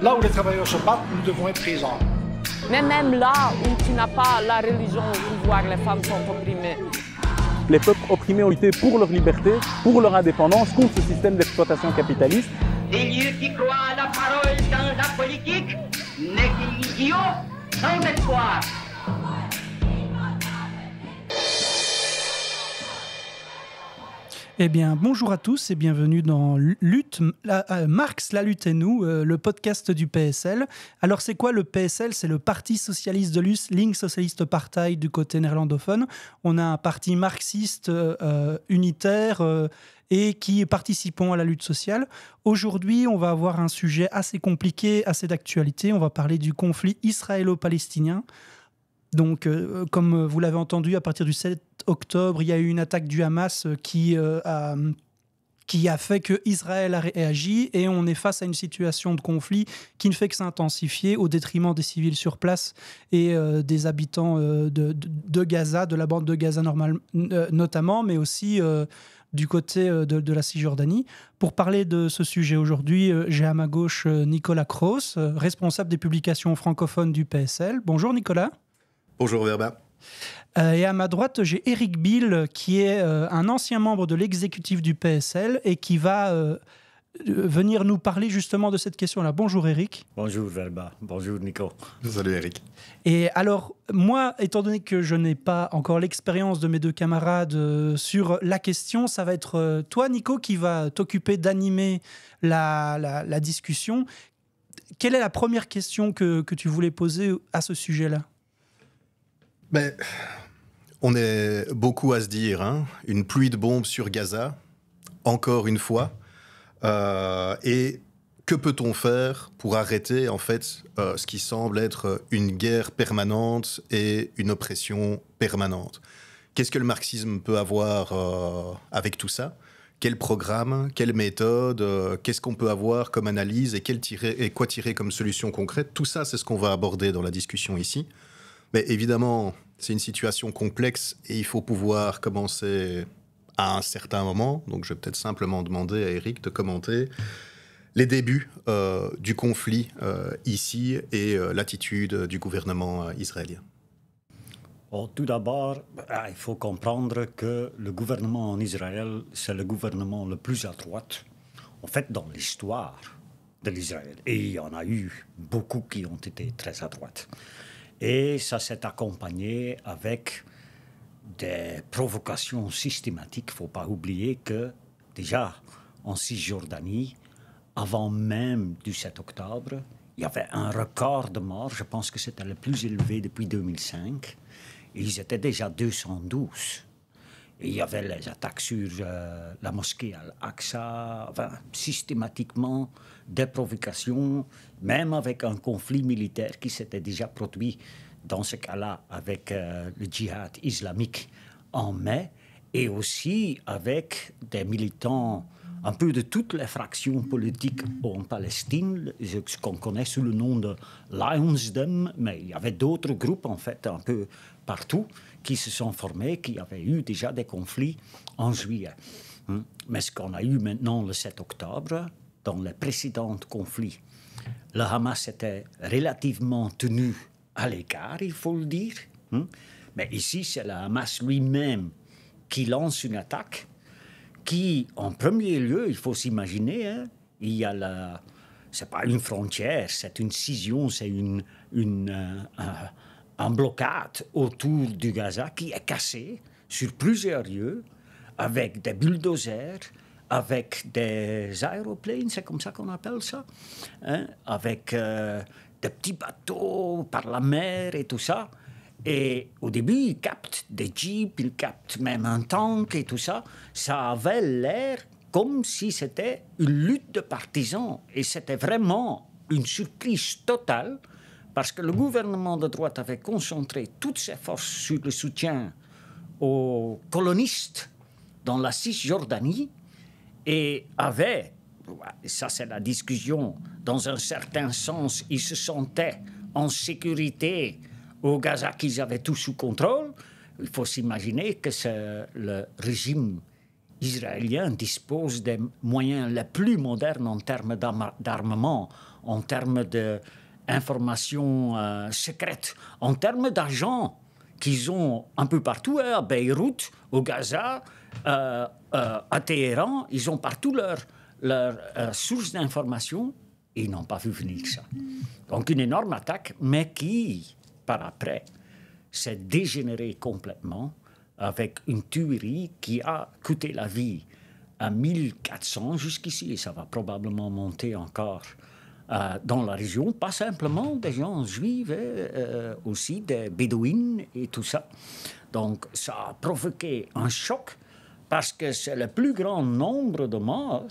Là où les travailleurs se battent, nous devons être présents. Mais même là où tu n'as pas la religion au pouvoir, les femmes sont opprimées. Les peuples opprimés ont lutté pour leur liberté, pour leur indépendance, contre ce système d'exploitation capitaliste. qui croient à la parole dans la politique, sans Eh bien, bonjour à tous et bienvenue dans Lutte, euh, Marx, la lutte et nous, euh, le podcast du PSL. Alors, c'est quoi le PSL C'est le Parti socialiste de l'US, Link socialiste Partei du côté néerlandophone. On a un parti marxiste euh, unitaire et qui est participant à la lutte sociale. Aujourd'hui, on va avoir un sujet assez compliqué, assez d'actualité. On va parler du conflit israélo-palestinien. Donc, euh, comme vous l'avez entendu, à partir du 7 octobre, il y a eu une attaque du Hamas euh, qui euh, a qui a fait que Israël a réagi et on est face à une situation de conflit qui ne fait que s'intensifier au détriment des civils sur place et des habitants de, Gaza, de la bande de Gaza notamment, mais aussi du côté de, de, la Cisjordanie. Pour parler de ce sujet aujourd'hui, j'ai à ma gauche Nicolas Kroos, responsable des publications francophones du PSL. Bonjour Nicolas. Bonjour Verba. Euh, et à ma droite, j'ai Eric Bill, qui est euh, un ancien membre de l'exécutif du PSL et qui va euh, venir nous parler justement de cette question-là. Bonjour Eric. Bonjour Verba. Bonjour Nico. Salut Eric. Et alors, moi, étant donné que je n'ai pas encore l'expérience de mes deux camarades sur la question, ça va être toi, Nico, qui va t'occuper d'animer la, discussion. Quelle est la première question que tu voulais poser à ce sujet-là mais on est beaucoup à se dire. Hein. Une pluie de bombes sur Gaza, encore une fois. Euh, et que peut-on faire pour arrêter en fait euh, ce qui semble être une guerre permanente et une oppression permanente Qu'est-ce que le marxisme peut avoir euh, avec tout ça Quel programme Quelle méthode Qu'est-ce qu'on peut avoir comme analyse et, quel tirer, et quoi tirer comme solution concrète Tout ça, c'est ce qu'on va aborder dans la discussion ici. Mais évidemment, c'est une situation complexe et il faut pouvoir commencer à un certain moment. Donc, je vais peut-être simplement demander à Eric de commenter les débuts euh, du conflit euh, ici et euh, l'attitude du gouvernement israélien. tout d'abord, ah, il faut comprendre que le gouvernement en Israël, c'est le gouvernement le plus à droite, en fait, dans l'histoire de l'Israël. Et il y en a eu beaucoup qui ont été très à droite. Et ça s'est accompagné avec des provocations systématiques. Il ne faut pas oublier que déjà en Cisjordanie, avant même du 7 octobre, il y avait un record de morts. Je pense que c'était le plus élevé depuis 2005. Ils étaient déjà 212 il y avait les attaques sur euh, la mosquée Al-Aqsa, enfin, systématiquement des provocations, même avec un conflit militaire qui s'était déjà produit dans ce cas-là avec euh, le djihad islamique en mai, et aussi avec des militants un peu de toutes les fractions politiques en Palestine, ce qu'on connaît sous le nom de Lions Dem, mais il y avait d'autres groupes en fait un peu partout qui se sont formés, qui avaient eu déjà des conflits en juillet. Hein. Mais ce qu'on a eu maintenant le 7 octobre, dans les précédents conflits, le Hamas était relativement tenu à l'écart, il faut le dire. Hein. Mais ici, c'est le Hamas lui-même qui lance une attaque qui, en premier lieu, il faut s'imaginer, hein, il y a la... C'est pas une frontière, c'est une scission, c'est une, une euh, euh, en blocade autour du Gaza qui est cassé sur plusieurs lieux avec des bulldozers, avec des aéroplanes, c'est comme ça qu'on appelle ça, hein, avec euh, des petits bateaux par la mer et tout ça. Et au début, ils captent des jeeps, ils captent même un tank et tout ça. Ça avait l'air comme si c'était une lutte de partisans. Et c'était vraiment une surprise totale parce que le gouvernement de droite avait concentré toutes ses forces sur le soutien aux colonistes dans la Cisjordanie et avait, ça c'est la discussion, dans un certain sens, ils se sentaient en sécurité au Gaza qu'ils avaient tout sous contrôle. Il faut s'imaginer que le régime israélien dispose des moyens les plus modernes en termes d'armement, en termes de informations euh, secrètes en termes d'argent qu'ils ont un peu partout, hein, à Beyrouth, au Gaza, euh, euh, à Téhéran, ils ont partout leur, leur source d'information et ils n'ont pas vu venir ça. Donc une énorme attaque, mais qui, par après, s'est dégénérée complètement avec une tuerie qui a coûté la vie à 1400 jusqu'ici et ça va probablement monter encore euh, dans la région, pas simplement des gens juifs, hein, euh, aussi des bédouins et tout ça. Donc ça a provoqué un choc parce que c'est le plus grand nombre de morts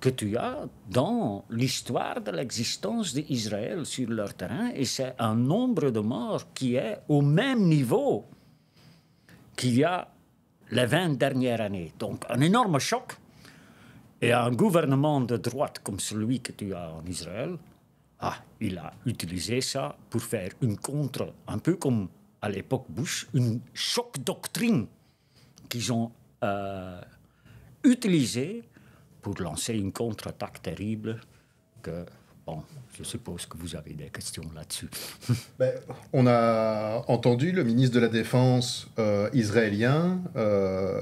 que tu as dans l'histoire de l'existence d'Israël sur leur terrain et c'est un nombre de morts qui est au même niveau qu'il y a les 20 dernières années. Donc un énorme choc et un gouvernement de droite comme celui que tu as en Israël, ah, il a utilisé ça pour faire une contre, un peu comme à l'époque Bush, une choc doctrine qu'ils ont euh, utilisée pour lancer une contre-attaque terrible que Bon, je suppose que vous avez des questions là-dessus. Ben, on a entendu le ministre de la Défense euh, israélien, euh,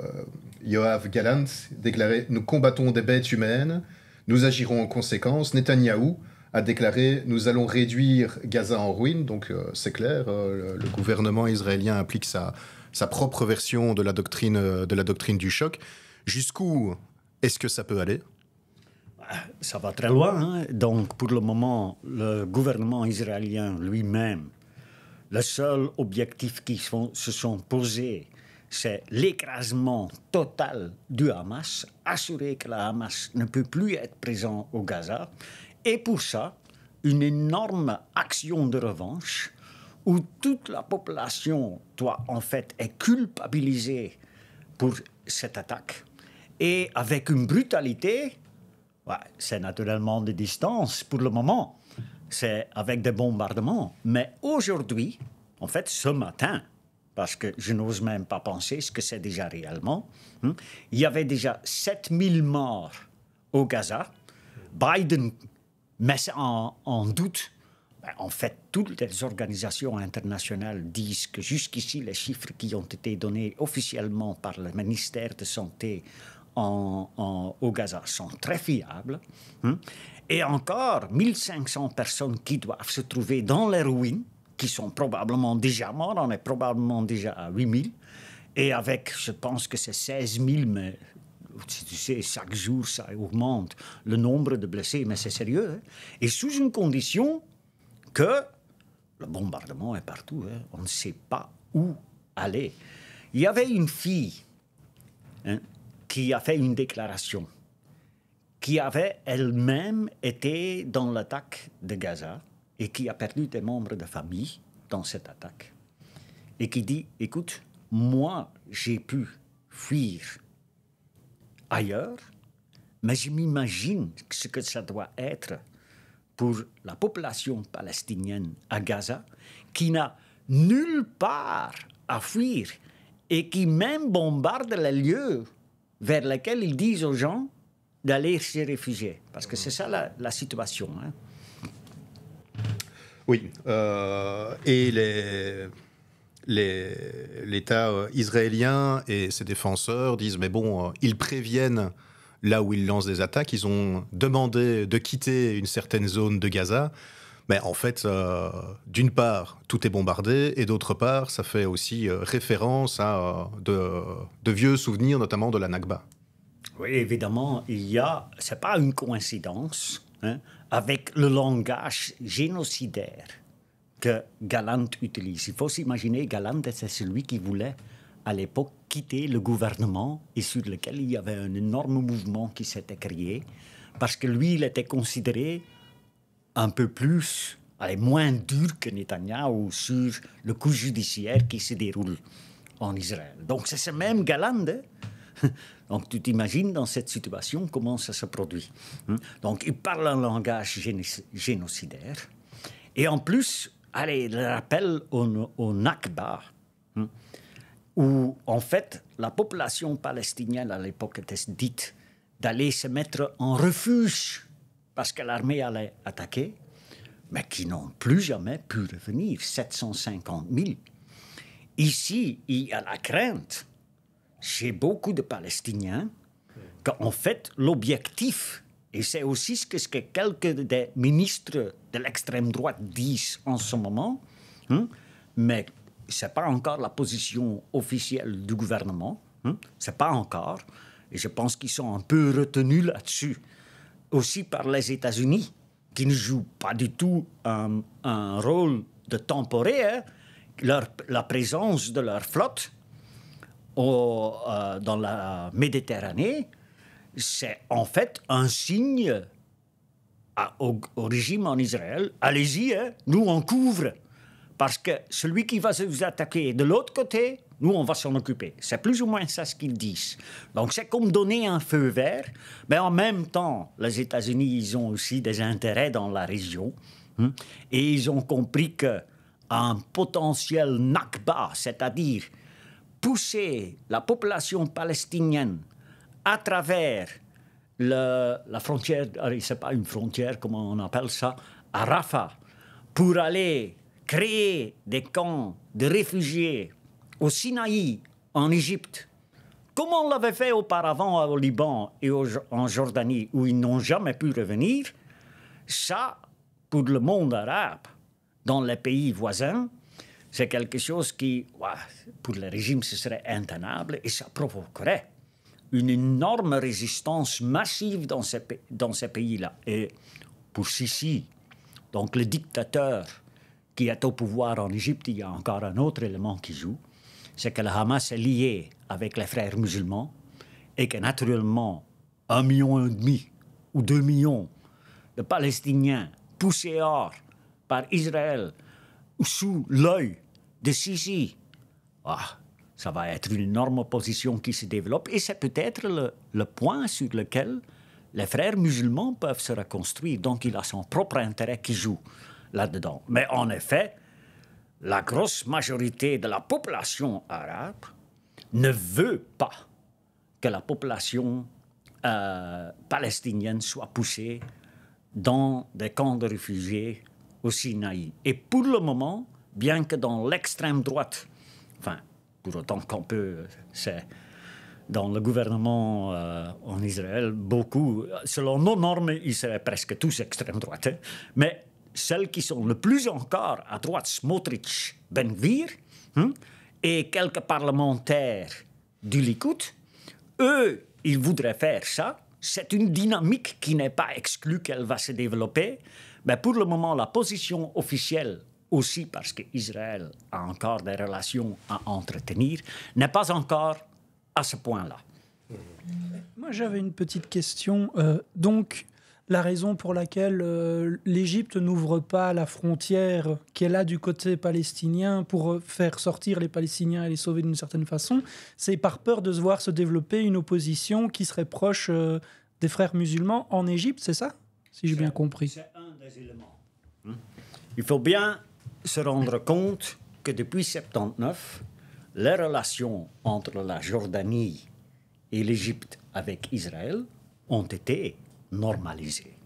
Yoav Galant déclarait Nous combattons des bêtes humaines, nous agirons en conséquence. Netanyahou a déclaré Nous allons réduire Gaza en ruine. Donc euh, c'est clair, euh, le, gouvernement israélien applique sa, sa propre version de la doctrine, euh, de la doctrine du choc. Jusqu'où est-ce que ça peut aller ah, Ça va très loin. Hein. Donc pour le moment, le gouvernement israélien lui-même, le seul objectif qu'ils se sont posés, c'est l'écrasement total du Hamas, assurer que le Hamas ne peut plus être présent au Gaza, et pour ça, une énorme action de revanche où toute la population, doit en fait, est culpabilisée pour cette attaque, et avec une brutalité, c'est naturellement des distances pour le moment, c'est avec des bombardements, mais aujourd'hui, en fait, ce matin, parce que je n'ose même pas penser ce que c'est déjà réellement. Hein. Il y avait déjà 7000 morts au Gaza. Biden met ça en, doute ben, en fait, toutes les organisations internationales disent que jusqu'ici, les chiffres qui ont été donnés officiellement par le ministère de Santé au Gaza sont très fiables. Hein. Et encore, 1500 personnes qui doivent se trouver dans les ruines qui sont probablement déjà morts. On est probablement déjà à 000, Et avec, je pense que c'est 16 000, mais tu sais, chaque jour, ça augmente le nombre de blessés, mais c'est sérieux. Hein. Et sous une condition que le bombardement est partout. Hein. On ne sait pas où aller. Il y avait une fille hein, qui a fait une déclaration, qui avait elle-même été dans l'attaque de Gaza et qui a perdu des membres de famille dans cette attaque, et qui dit, écoute, moi, j'ai pu fuir ailleurs, mais je m'imagine ce que ça doit être pour la population palestinienne à Gaza, qui n'a nulle part à fuir et qui même bombarde les lieux vers lesquels ils disent aux gens d'aller se réfugier. Parce que c'est ça la, situation. Hein. Oui. Euh, et les l'État euh, israélien et ses défenseurs disent mais bon, euh, ils préviennent là où ils lancent des attaques, ils ont demandé de quitter une certaine zone de Gaza. Mais en fait, d'une part, tout est bombardé, et d'autre part, ça fait aussi référence à de, vieux souvenirs, notamment de la Nakba. Oui, évidemment, il y a, c'est pas une coïncidence, hein, avec le langage génocidaire que galante utilise. Il faut s'imaginer, Galland, c'est celui qui voulait, à l'époque, quitter le gouvernement et sur lequel il y avait un énorme mouvement qui s'était créé, parce que lui, il était considéré un peu plus, allez, moins dur que Netanyahu sur le coup judiciaire qui se déroule en Israël. Donc c'est ce même Galland Donc tu t'imagines dans cette situation comment ça se produit. Hein? Donc il parle un langage génocidaire. Et en plus, allez, le rappel au, au Nakba, hein, où en fait la population palestinienne à l'époque était dite d'aller se mettre en refuge parce que l'armée allait attaquer, mais qui n'ont plus jamais pu revenir, 750 000. Ici, il y a la crainte chez beaucoup de Palestiniens qu'en fait, l'objectif, et c'est aussi ce que, ce quelques des ministres de l'extrême droite disent en ce moment, hein, mais ce n'est pas encore la position officielle du gouvernement, hein, ce n'est pas encore, et je pense qu'ils sont un peu retenus là-dessus, aussi par les États-Unis, qui ne jouent pas du tout un, rôle de temporaire, la présence de leur flotte euh, dans la Méditerranée, c'est en fait un signe au, régime en Israël. Allez-y, hein, nous on couvre. Parce que celui qui va vous attaquer de l'autre côté, nous on va s'en occuper. C'est plus ou moins ça ce qu'ils disent. Donc c'est comme donner un feu vert, mais en même temps, les États-Unis, ils ont aussi des intérêts dans la région. Hein, et ils ont compris qu'un potentiel Nakba, c'est-à-dire pousser la population palestinienne à travers la frontière, euh, c'est pas une frontière, comment on appelle ça, à Rafah, pour aller créer des camps de réfugiés au Sinaï, en Égypte, comme on l'avait fait auparavant au Liban et en Jordanie, où ils n'ont jamais pu revenir, ça, pour le monde arabe, dans les pays voisins, c'est quelque chose qui, pour le régime, ce serait intenable et ça provoquerait une énorme résistance massive dans ces, pays-là. Et pour Sisi, donc le dictateur qui est au pouvoir en Égypte, il y a encore un autre élément qui joue, c'est que le Hamas est lié avec les frères musulmans et que naturellement, un million et demi ou deux millions de Palestiniens poussés hors par Israël sous l'œil de Sisi, ah, ça va être une énorme opposition qui se développe et c'est peut-être le, point sur lequel les frères musulmans peuvent se reconstruire. Donc il a son propre intérêt qui joue là-dedans. Mais en effet, la grosse majorité de la population arabe ne veut pas que la population euh, palestinienne soit poussée dans des camps de réfugiés au Sinaï. Et pour le moment, bien que dans l'extrême droite, enfin, pour autant qu'on peut, c'est dans le gouvernement euh, en Israël, beaucoup, selon nos normes, ils seraient presque tous extrême droite, hein. mais celles qui sont le plus encore à droite, Smotrich, Ben Gvir, hein, et quelques parlementaires du Likoud, eux, ils voudraient faire ça. C'est une dynamique qui n'est pas exclue qu'elle va se développer. Mais pour le moment, la position officielle aussi parce qu'Israël a encore des relations à entretenir, n'est pas encore à ce point-là. Moi, j'avais une petite question. Euh, donc, la raison pour laquelle euh, l'Égypte n'ouvre pas la frontière qu'elle a du côté palestinien pour euh, faire sortir les Palestiniens et les sauver d'une certaine façon, c'est par peur de se voir se développer une opposition qui serait proche des frères musulmans en Égypte, c'est ça Si j'ai bien compris des éléments. Hmm. Il faut bien se rendre compte que depuis 79, les relations entre la Jordanie et l'Égypte avec Israël ont été normalisées.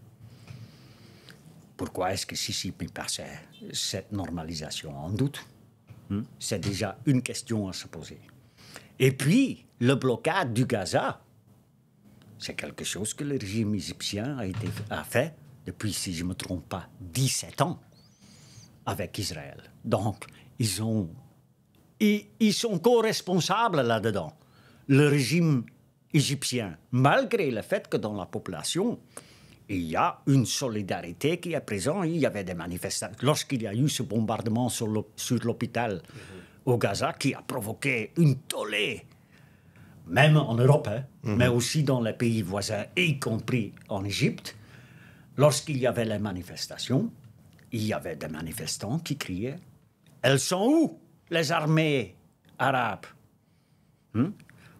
Pourquoi est-ce que Sissi passait cette normalisation en doute hmm. C'est déjà une question à se poser. Et puis, le blocade du Gaza, c'est quelque chose que le régime égyptien a, été, a fait depuis, si je ne me trompe pas, 17 ans avec Israël. Donc, ils, ont, ils, sont co-responsables là-dedans. Le régime égyptien, malgré le fait que dans la population, il y a une solidarité qui est présente. Il y avait des manifestants Lorsqu'il y a eu ce bombardement sur l'hôpital mhm. au Gaza, qui a provoqué une tollée, même en Europe, hein, mhm. mais aussi dans les pays voisins, y compris en Égypte, Lorsqu'il y avait les manifestations, il y avait des manifestants qui criaient Elles sont où, les armées arabes hmm?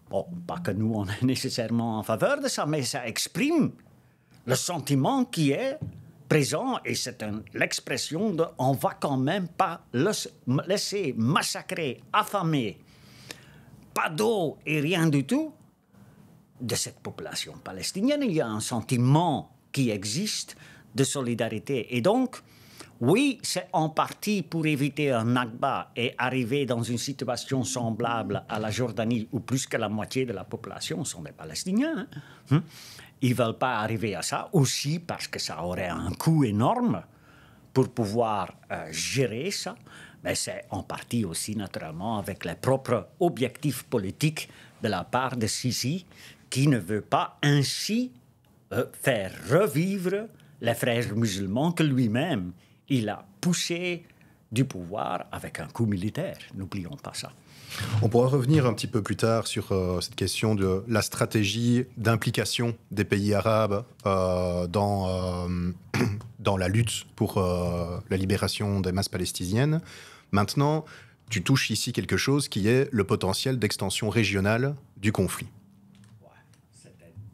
Bon, pas que nous, on est nécessairement en faveur de ça, mais ça exprime le sentiment qui est présent et c'est l'expression de on va quand même pas le, laisser massacrer, affamer, pas d'eau et rien du tout de cette population palestinienne. Il y a un sentiment qui existe de solidarité. Et donc, oui, c'est en partie pour éviter un Nakba et arriver dans une situation semblable à la Jordanie, où plus que la moitié de la population sont des Palestiniens. Hein. Hum? Ils veulent pas arriver à ça, aussi parce que ça aurait un coût énorme pour pouvoir euh, gérer ça. Mais c'est en partie aussi, naturellement, avec les propres objectifs politiques de la part de Sisi, qui ne veut pas ainsi euh, faire revivre les frères musulmans que lui-même, il a poussé du pouvoir avec un coup militaire. N'oublions pas ça. On pourra revenir un petit peu plus tard sur euh, cette question de la stratégie d'implication des pays arabes euh, dans, dans la lutte pour la libération des masses palestiniennes. Maintenant, tu touches ici quelque chose qui est le potentiel d'extension régionale du conflit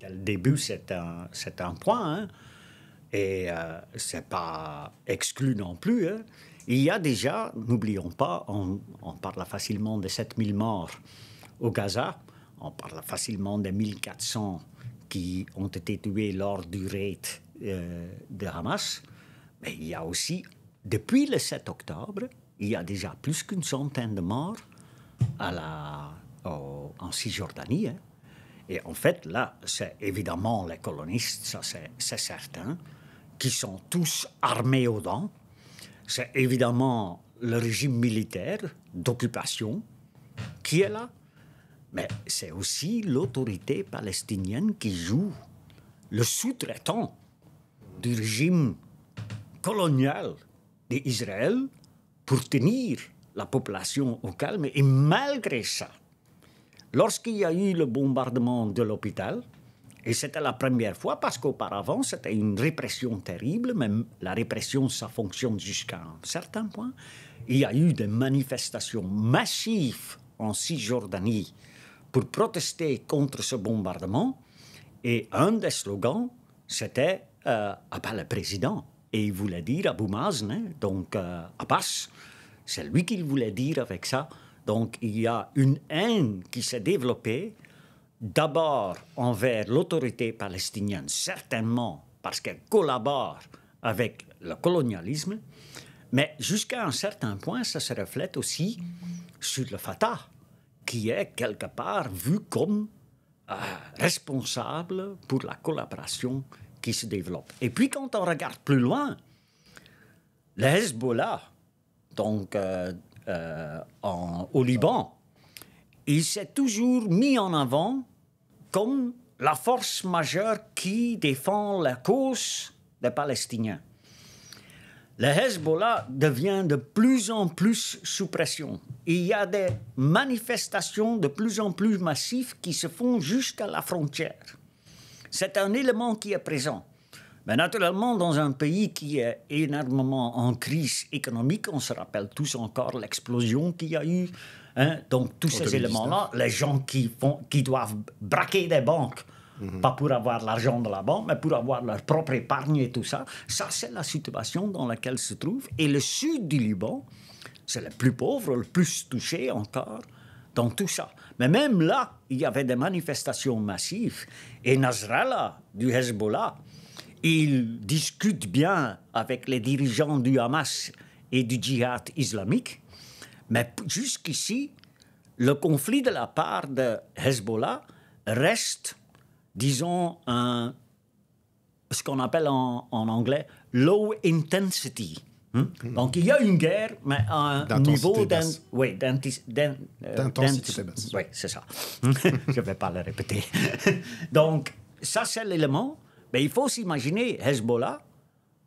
le début, c'est un, c'est un point. Hein. Et ce euh, c'est pas exclu non plus. Hein. Il y a déjà, n'oublions pas, on, parle facilement de 7000 morts au Gaza, on parle facilement des 1400 qui ont été tués lors du raid euh, de Hamas. Mais il y a aussi, depuis le 7 octobre, il y a déjà plus qu'une centaine de morts à la, en Cisjordanie. Hein. Et en fait, là, c'est évidemment les colonistes, ça c'est certain, qui sont tous armés aux dents. C'est évidemment le régime militaire d'occupation qui est là, mais c'est aussi l'autorité palestinienne qui joue le sous-traitant du régime colonial d'Israël pour tenir la population au calme. Et malgré ça, Lorsqu'il y a eu le bombardement de l'hôpital, et c'était la première fois parce qu'auparavant, c'était une répression terrible, même la répression, ça fonctionne jusqu'à un certain point. Il y a eu des manifestations massives en Cisjordanie pour protester contre ce bombardement. Et un des slogans, c'était euh, le président. Et il voulait dire Abou Mazen, hein, donc à euh, Abbas. C'est lui qu'il voulait dire avec ça donc il y a une haine qui s'est développée d'abord envers l'autorité palestinienne, certainement parce qu'elle collabore avec le colonialisme, mais jusqu'à un certain point, ça se reflète aussi sur le Fatah, qui est quelque part vu comme euh, responsable pour la collaboration qui se développe. Et puis quand on regarde plus loin, le Hezbollah, donc euh, euh, au Liban, il s'est toujours mis en avant comme la force majeure qui défend la cause des Palestiniens. Le Hezbollah devient de plus en plus sous pression. Il y a des manifestations de plus en plus massives qui se font jusqu'à la frontière. C'est un élément qui est présent. Mais ben, naturellement, dans un pays qui est énormément en crise économique, on se rappelle tous encore l'explosion qu'il y a eu. Hein. Donc, tous ces éléments-là, les gens qui, font, qui doivent braquer des banques, mhm. pas pour avoir l'argent de la banque, mais pour avoir leur propre épargne et tout ça, ça, c'est la situation dans laquelle se trouve. Et le sud du Liban, c'est le plus pauvre, le plus touché encore dans tout ça. Mais même là, il y avait des manifestations massives. Et Nasrallah, du Hezbollah, il discute bien avec les dirigeants du Hamas et du djihad islamique, mais jusqu'ici, le conflit de la part de Hezbollah reste, disons, un, ce qu'on appelle en, anglais low intensity. Hein? Hmm. Donc il y a une guerre, mais à un niveau euh, d'intensité basse. Oui, c'est ça. Je ne vais pas le répéter. Donc ça, c'est l'élément. Mais ben, il faut s'imaginer Hezbollah,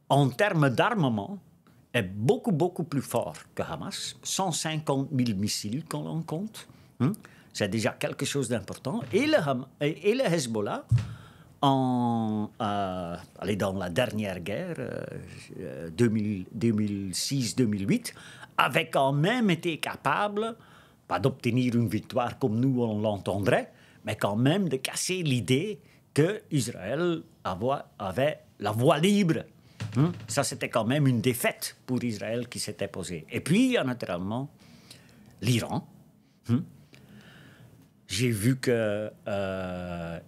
en termes d'armement, est beaucoup, beaucoup plus fort que Hamas. 150 000 missiles qu'on en compte. Hein. C'est déjà quelque chose d'important. Et le, Hezbollah, en, euh, dans la dernière guerre, 2006-2008, euh, euh, avait quand même été capable, pas d'obtenir une victoire comme nous on l'entendrait, mais quand même de casser l'idée que Israël avait la voie libre. Hmm? Ça, c'était quand même une défaite pour Israël qui s'était posée. Et puis, naturellement, l'Iran, hmm, j'ai vu que euh,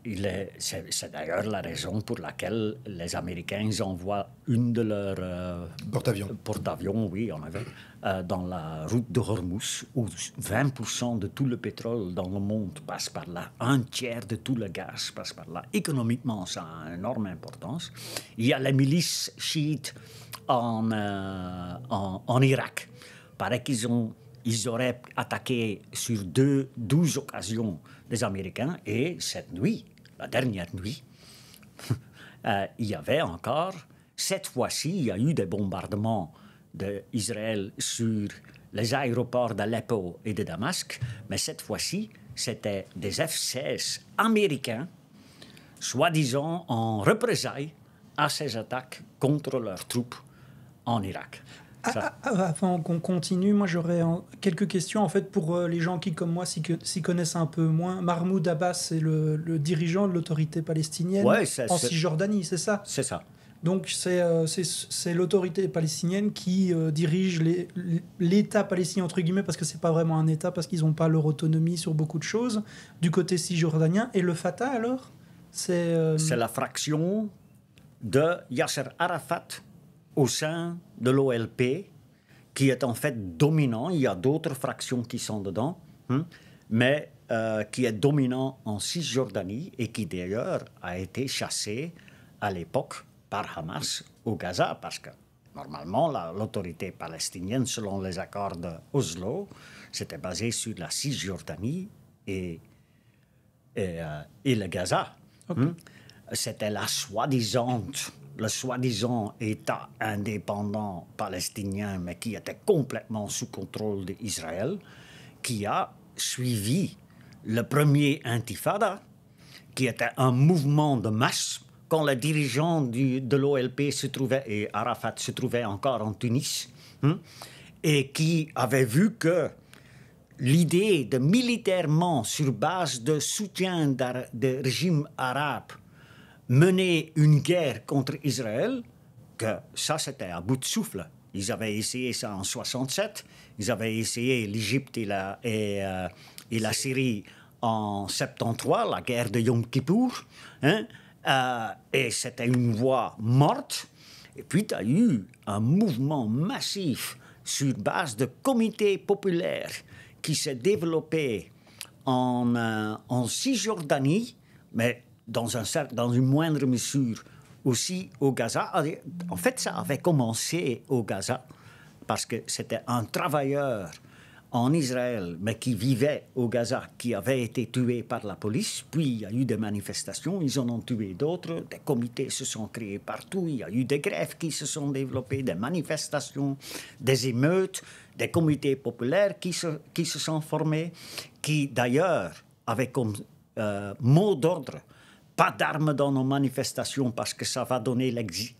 c'est, d'ailleurs la raison pour laquelle les Américains envoient une de leurs euh, porte-avions, porte-avions oui, en avait, euh, dans la route de Hormuz, où 20% de tout le pétrole dans le monde passe par là, un tiers de tout le gaz passe par là. Économiquement, ça a une énorme importance. Il y a les milices chiites en, euh, en, en Irak. Paraît qu'ils ont ils auraient attaqué sur deux, 12 occasions les Américains. Et cette nuit, la dernière nuit, euh, il y avait encore, cette fois-ci, il y a eu des bombardements d'Israël sur les aéroports d'Aleppo et de Damasque, mais cette fois-ci, c'était des F-16 américains, soi-disant en représailles à ces attaques contre leurs troupes en Irak. Ah, ah, ah, avant qu'on continue, moi j'aurais quelques questions en fait pour euh, les gens qui, comme moi, s'y connaissent un peu moins. Mahmoud Abbas, c'est le, dirigeant de l'autorité palestinienne en Cisjordanie, c'est ça C'est ça. Donc c'est euh, l'autorité palestinienne qui euh, dirige l'État palestinien, entre guillemets, parce que c'est pas vraiment un État, parce qu'ils n'ont pas leur autonomie sur beaucoup de choses, du côté cisjordanien. Et le Fatah, alors C'est la fraction de Yasser Arafat, au sein de l'OLP, qui est en fait dominant, il y a d'autres fractions qui sont dedans, hein, mais euh, qui est dominant en Cisjordanie et qui d'ailleurs a été chassé à l'époque par Hamas au Gaza, parce que normalement l'autorité palestinienne, selon les accords d'Oslo, c'était s'était basée sur la Cisjordanie et, et, euh, le Gaza. Hein. C'était la soi-disant le soi-disant État indépendant palestinien, mais qui était complètement sous contrôle d'Israël, qui a suivi le premier intifada, qui était un mouvement de masse. Quand les dirigeants de l'OLP se trouvaient, et Arafat se trouvait encore en Tunis, hein, et qui avait vu que l'idée de militairement, sur base de soutien des régime arabe, mener une guerre contre Israël, que ça c'était à bout de souffle. Ils avaient essayé ça en 67, ils avaient essayé l'Égypte et, la, et, euh, la Syrie en 73, la guerre de Yom Kippour, hein? Euh, et c'était une voie morte. Et puis, tu as eu un mouvement massif sur base de comités populaires qui s'est développé en, euh, en Cisjordanie, mais dans, dans une moindre mesure aussi au Gaza. Ah, en fait, ça avait commencé au Gaza parce que c'était un travailleur en Israël, mais qui vivait au Gaza, qui avait été tué par la police. Puis il y a eu des manifestations, ils en ont tué d'autres, des comités se sont créés partout, il y a eu des grèves qui se sont développées, des manifestations, des émeutes, des comités populaires qui se, qui se sont formés, qui d'ailleurs avaient comme euh, mot d'ordre pas d'armes dans nos manifestations parce que ça va donner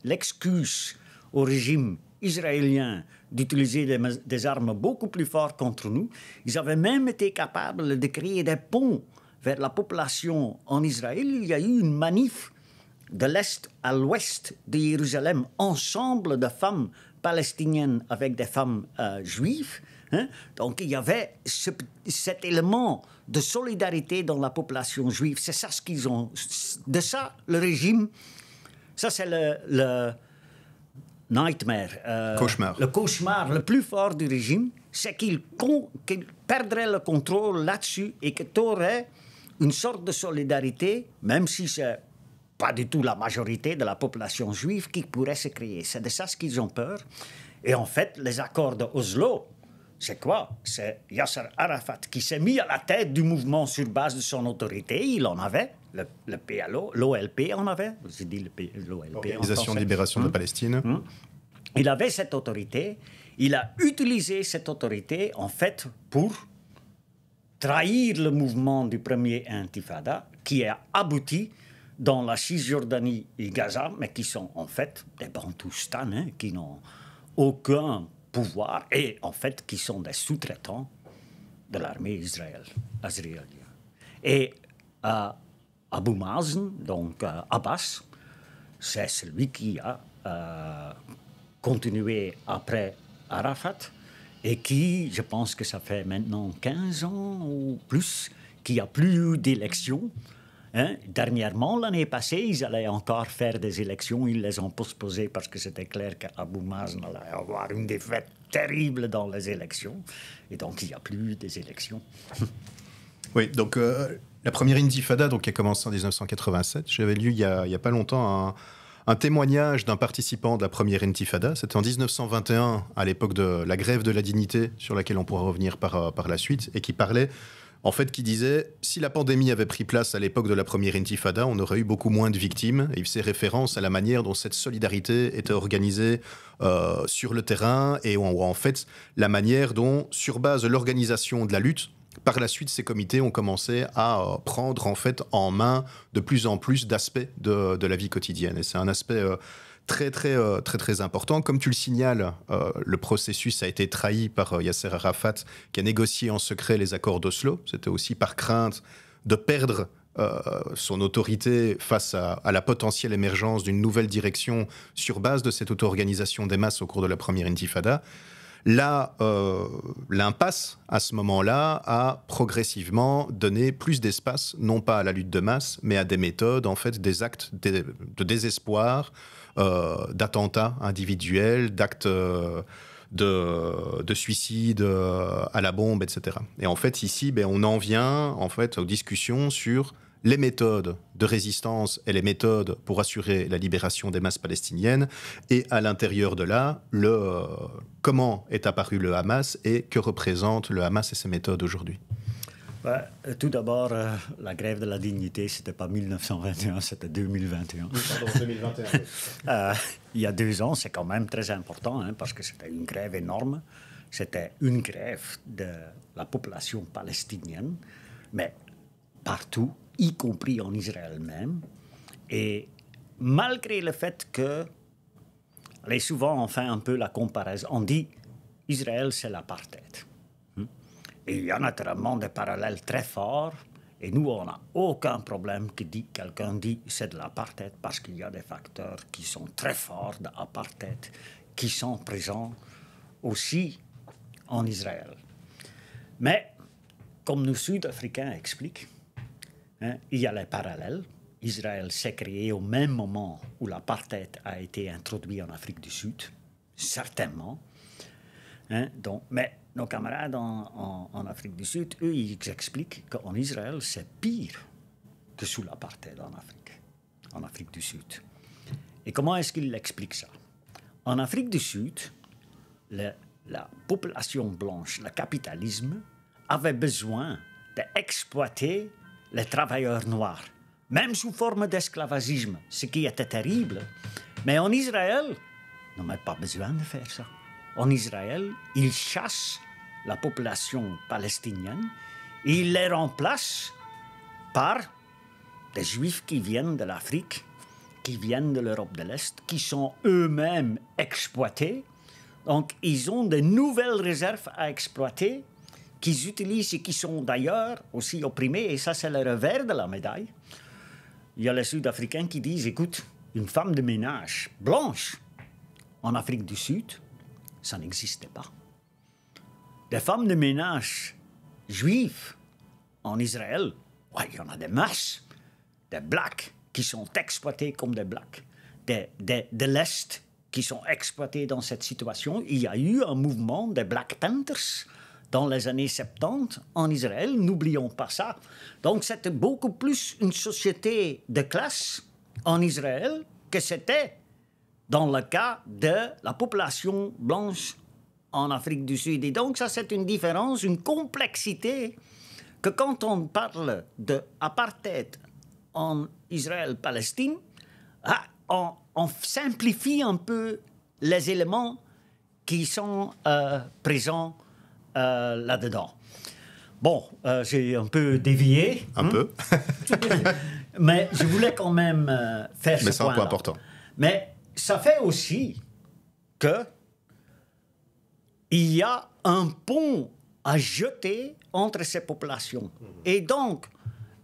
l'excuse au régime israélien d'utiliser des, armes beaucoup plus fortes contre nous. Ils avaient même été capables de créer des ponts vers la population en Israël. Il y a eu une manif de l'Est à l'Ouest de Jérusalem, ensemble de femmes palestiniennes avec des femmes euh, juives. Hein? Donc il y avait cet élément de solidarité dans la population juive. C'est ça ce qu'ils ont. De ça, le régime, ça c'est le, nightmare, euh, le cauchemar le plus fort du régime, c'est qu'il qu perdrait le contrôle là-dessus et que tu une sorte de solidarité, même si c'est pas du tout la majorité de la population juive qui pourrait se créer. C'est de ça ce qu'ils ont peur. Et en fait, les accords d'Oslo c'est quoi C'est Yasser Arafat qui s'est mis à la tête du mouvement sur base de son autorité. Il en avait, le, PLO, l'OLP en avait. J'ai dit l'OLP. L'Organisation de libération de hein? Palestine. Hein? Il avait cette autorité. Il a utilisé cette autorité, en fait, pour trahir le mouvement du premier intifada qui a abouti dans la Cisjordanie et Gaza, mais qui sont en fait des Bantoustans, hein, qui n'ont aucun et en fait qui sont des sous-traitants de l'armée israélienne. Et euh, Abou Mazen, donc euh, Abbas, c'est celui qui a euh, continué après Arafat et qui, je pense que ça fait maintenant 15 ans ou plus, qui a plus d'élections Hein? Dernièrement, l'année passée, ils allaient encore faire des élections. Ils les ont postposées parce que c'était clair qu'Abou Mazen allait avoir une défaite terrible dans les élections. Et donc, il n'y a plus des élections. oui, donc euh, la première intifada donc, qui a commencé en 1987, j'avais lu il n'y a, pas longtemps un, témoignage d'un participant de la première intifada. C'était en 1921, à l'époque de la grève de la dignité, sur laquelle on pourra revenir par euh, la suite, et qui parlait en fait, qui disait si la pandémie avait pris place à l'époque de la première intifada, on aurait eu beaucoup moins de victimes. Et il faisait référence à la manière dont cette solidarité était organisée euh, sur le terrain et en, en fait la manière dont, sur base de l'organisation de la lutte, par la suite, ces comités ont commencé à euh, prendre en fait en main de plus en plus d'aspects de, la vie quotidienne. Et c'est un aspect euh, très très euh, très très important. Comme tu le signales, euh, le processus a été trahi par euh, Yasser Arafat, qui a négocié en secret les accords d'Oslo. C'était aussi par crainte de perdre son autorité face à, la potentielle émergence d'une nouvelle direction sur base de cette auto-organisation des masses au cours de la première intifada. Là, l'impasse à ce moment-là a progressivement donné plus d'espace, non pas à la lutte de masse, mais à des méthodes, en fait, des actes de désespoir, euh, d'attentats individuels, d'actes euh, de, suicide euh, à la bombe, etc. Et en fait, ici, ben, on en vient en fait, aux discussions sur les méthodes de résistance et les méthodes pour assurer la libération des masses palestiniennes. Et à l'intérieur de là, le, comment est apparu le Hamas et que représente le Hamas et ses méthodes aujourd'hui. Euh, tout d'abord, euh, la grève de la dignité, n'était pas 1921, c'était 2021. pardon, 2021. Euh, il y a deux ans, c'est quand même très important, hein, parce que c'était une grève énorme. C'était une grève de la population palestinienne, mais partout, y compris en Israël même. Et malgré le fait que, allez, souvent on fait un peu la comparaison, on dit Israël c'est l'apartheid il y a naturellement des parallèles très forts. Et nous, on n'a aucun problème que dit, quelqu'un dit c'est de l'apartheid parce qu'il y a des facteurs qui sont très forts d'apartheid qui sont présents aussi en Israël. Mais, comme nous Sud-Africains expliquent, hein, il y a les parallèles. Israël s'est créé au même moment où l'apartheid a été introduit en Afrique du Sud, certainement. Hein, donc, mais nos camarades en, Afrique du Sud, eux, ils expliquent qu'en Israël, c'est pire que sous l'apartheid en Afrique, en Afrique du Sud. Et comment est-ce qu'ils expliquent ça En Afrique du Sud, la population blanche, le capitalisme, avait besoin d'exploiter les travailleurs noirs, même sous forme d'esclavagisme, ce qui était terrible. Mais en Israël, on n'a pas besoin de faire ça. En Israël, ils chassent la population palestinienne, et il les remplace par des juifs qui viennent de l'Afrique, qui viennent de l'Europe de l'Est, qui sont eux-mêmes exploités. Donc, ils ont de nouvelles réserves à exploiter qu'ils utilisent et qui sont d'ailleurs aussi opprimés, et ça c'est le revers de la médaille. Il y a les Sud-Africains qui disent, écoute, une femme de ménage blanche en Afrique du Sud, ça n'existait pas des femmes de ménage juives en Israël, il y en a des masses, des blacks qui sont exploités comme des blacks, des, des, de l'Est qui sont exploités dans cette situation. Il y a eu un mouvement des Black Panthers dans les années 70 en Israël, n'oublions pas ça. Donc c'était beaucoup plus une société de classe en Israël que c'était dans le cas de la population blanche en Afrique du Sud. Et donc ça, c'est une différence, une complexité que quand on parle de apartheid en Israël-Palestine, ah, on, simplifie un peu les éléments qui sont euh, présents euh, là-dedans. Bon, euh, j'ai un peu dévié. Un hein. peu. Mais je voulais quand même faire Mais ce Mais c'est un point important. Mais ça fait aussi que il y a un pont à jeter entre ces populations. Mhm. Et donc,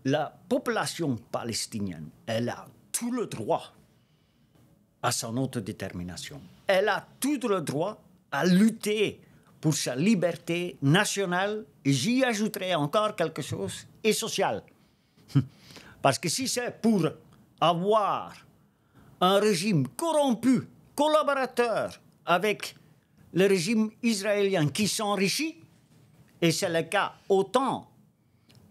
la population palestinienne, elle a tout le droit à son autodétermination. Elle a tout le droit à lutter pour sa liberté nationale, et j'y ajouterai encore quelque chose, et sociale. Parce que si c'est pour avoir un régime corrompu, collaborateur avec le régime israélien qui s'enrichit, et c'est le cas autant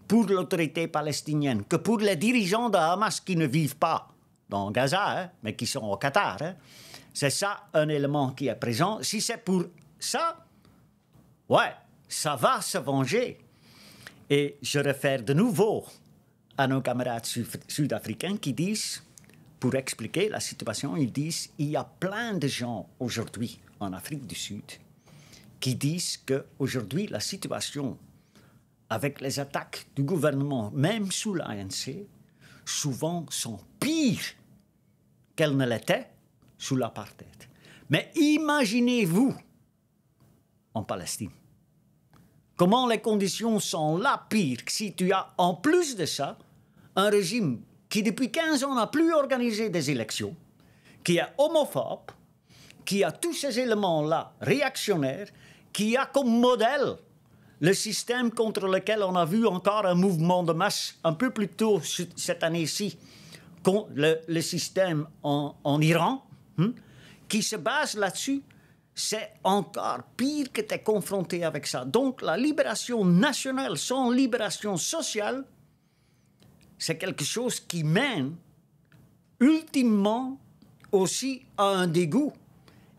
pour l'autorité palestinienne que pour les dirigeants de Hamas qui ne vivent pas dans Gaza, hein, mais qui sont au Qatar. Hein. C'est ça un élément qui est présent. Si c'est pour ça, ouais, ça va se venger. Et je réfère de nouveau à nos camarades sud-africains qui disent, pour expliquer la situation, ils disent, il y a plein de gens aujourd'hui en Afrique du Sud qui disent qu'aujourd'hui, la situation avec les attaques du gouvernement, même sous l'ANC, souvent sont pires qu'elles ne l'étaient sous l'apartheid. Mais imaginez-vous en Palestine. Comment les conditions sont la pires si tu as en plus de ça un régime qui depuis 15 ans n'a plus organisé des élections, qui est homophobe, qui a tous ces éléments-là réactionnaires, qui a comme modèle le système contre lequel on a vu encore un mouvement de masse un peu plus tôt cette année-ci, le, le, système en, Iran, hein, qui se base là-dessus, c'est encore pire que d'être confronté avec ça. Donc la libération nationale sans libération sociale, c'est quelque chose qui mène ultimement aussi à un dégoût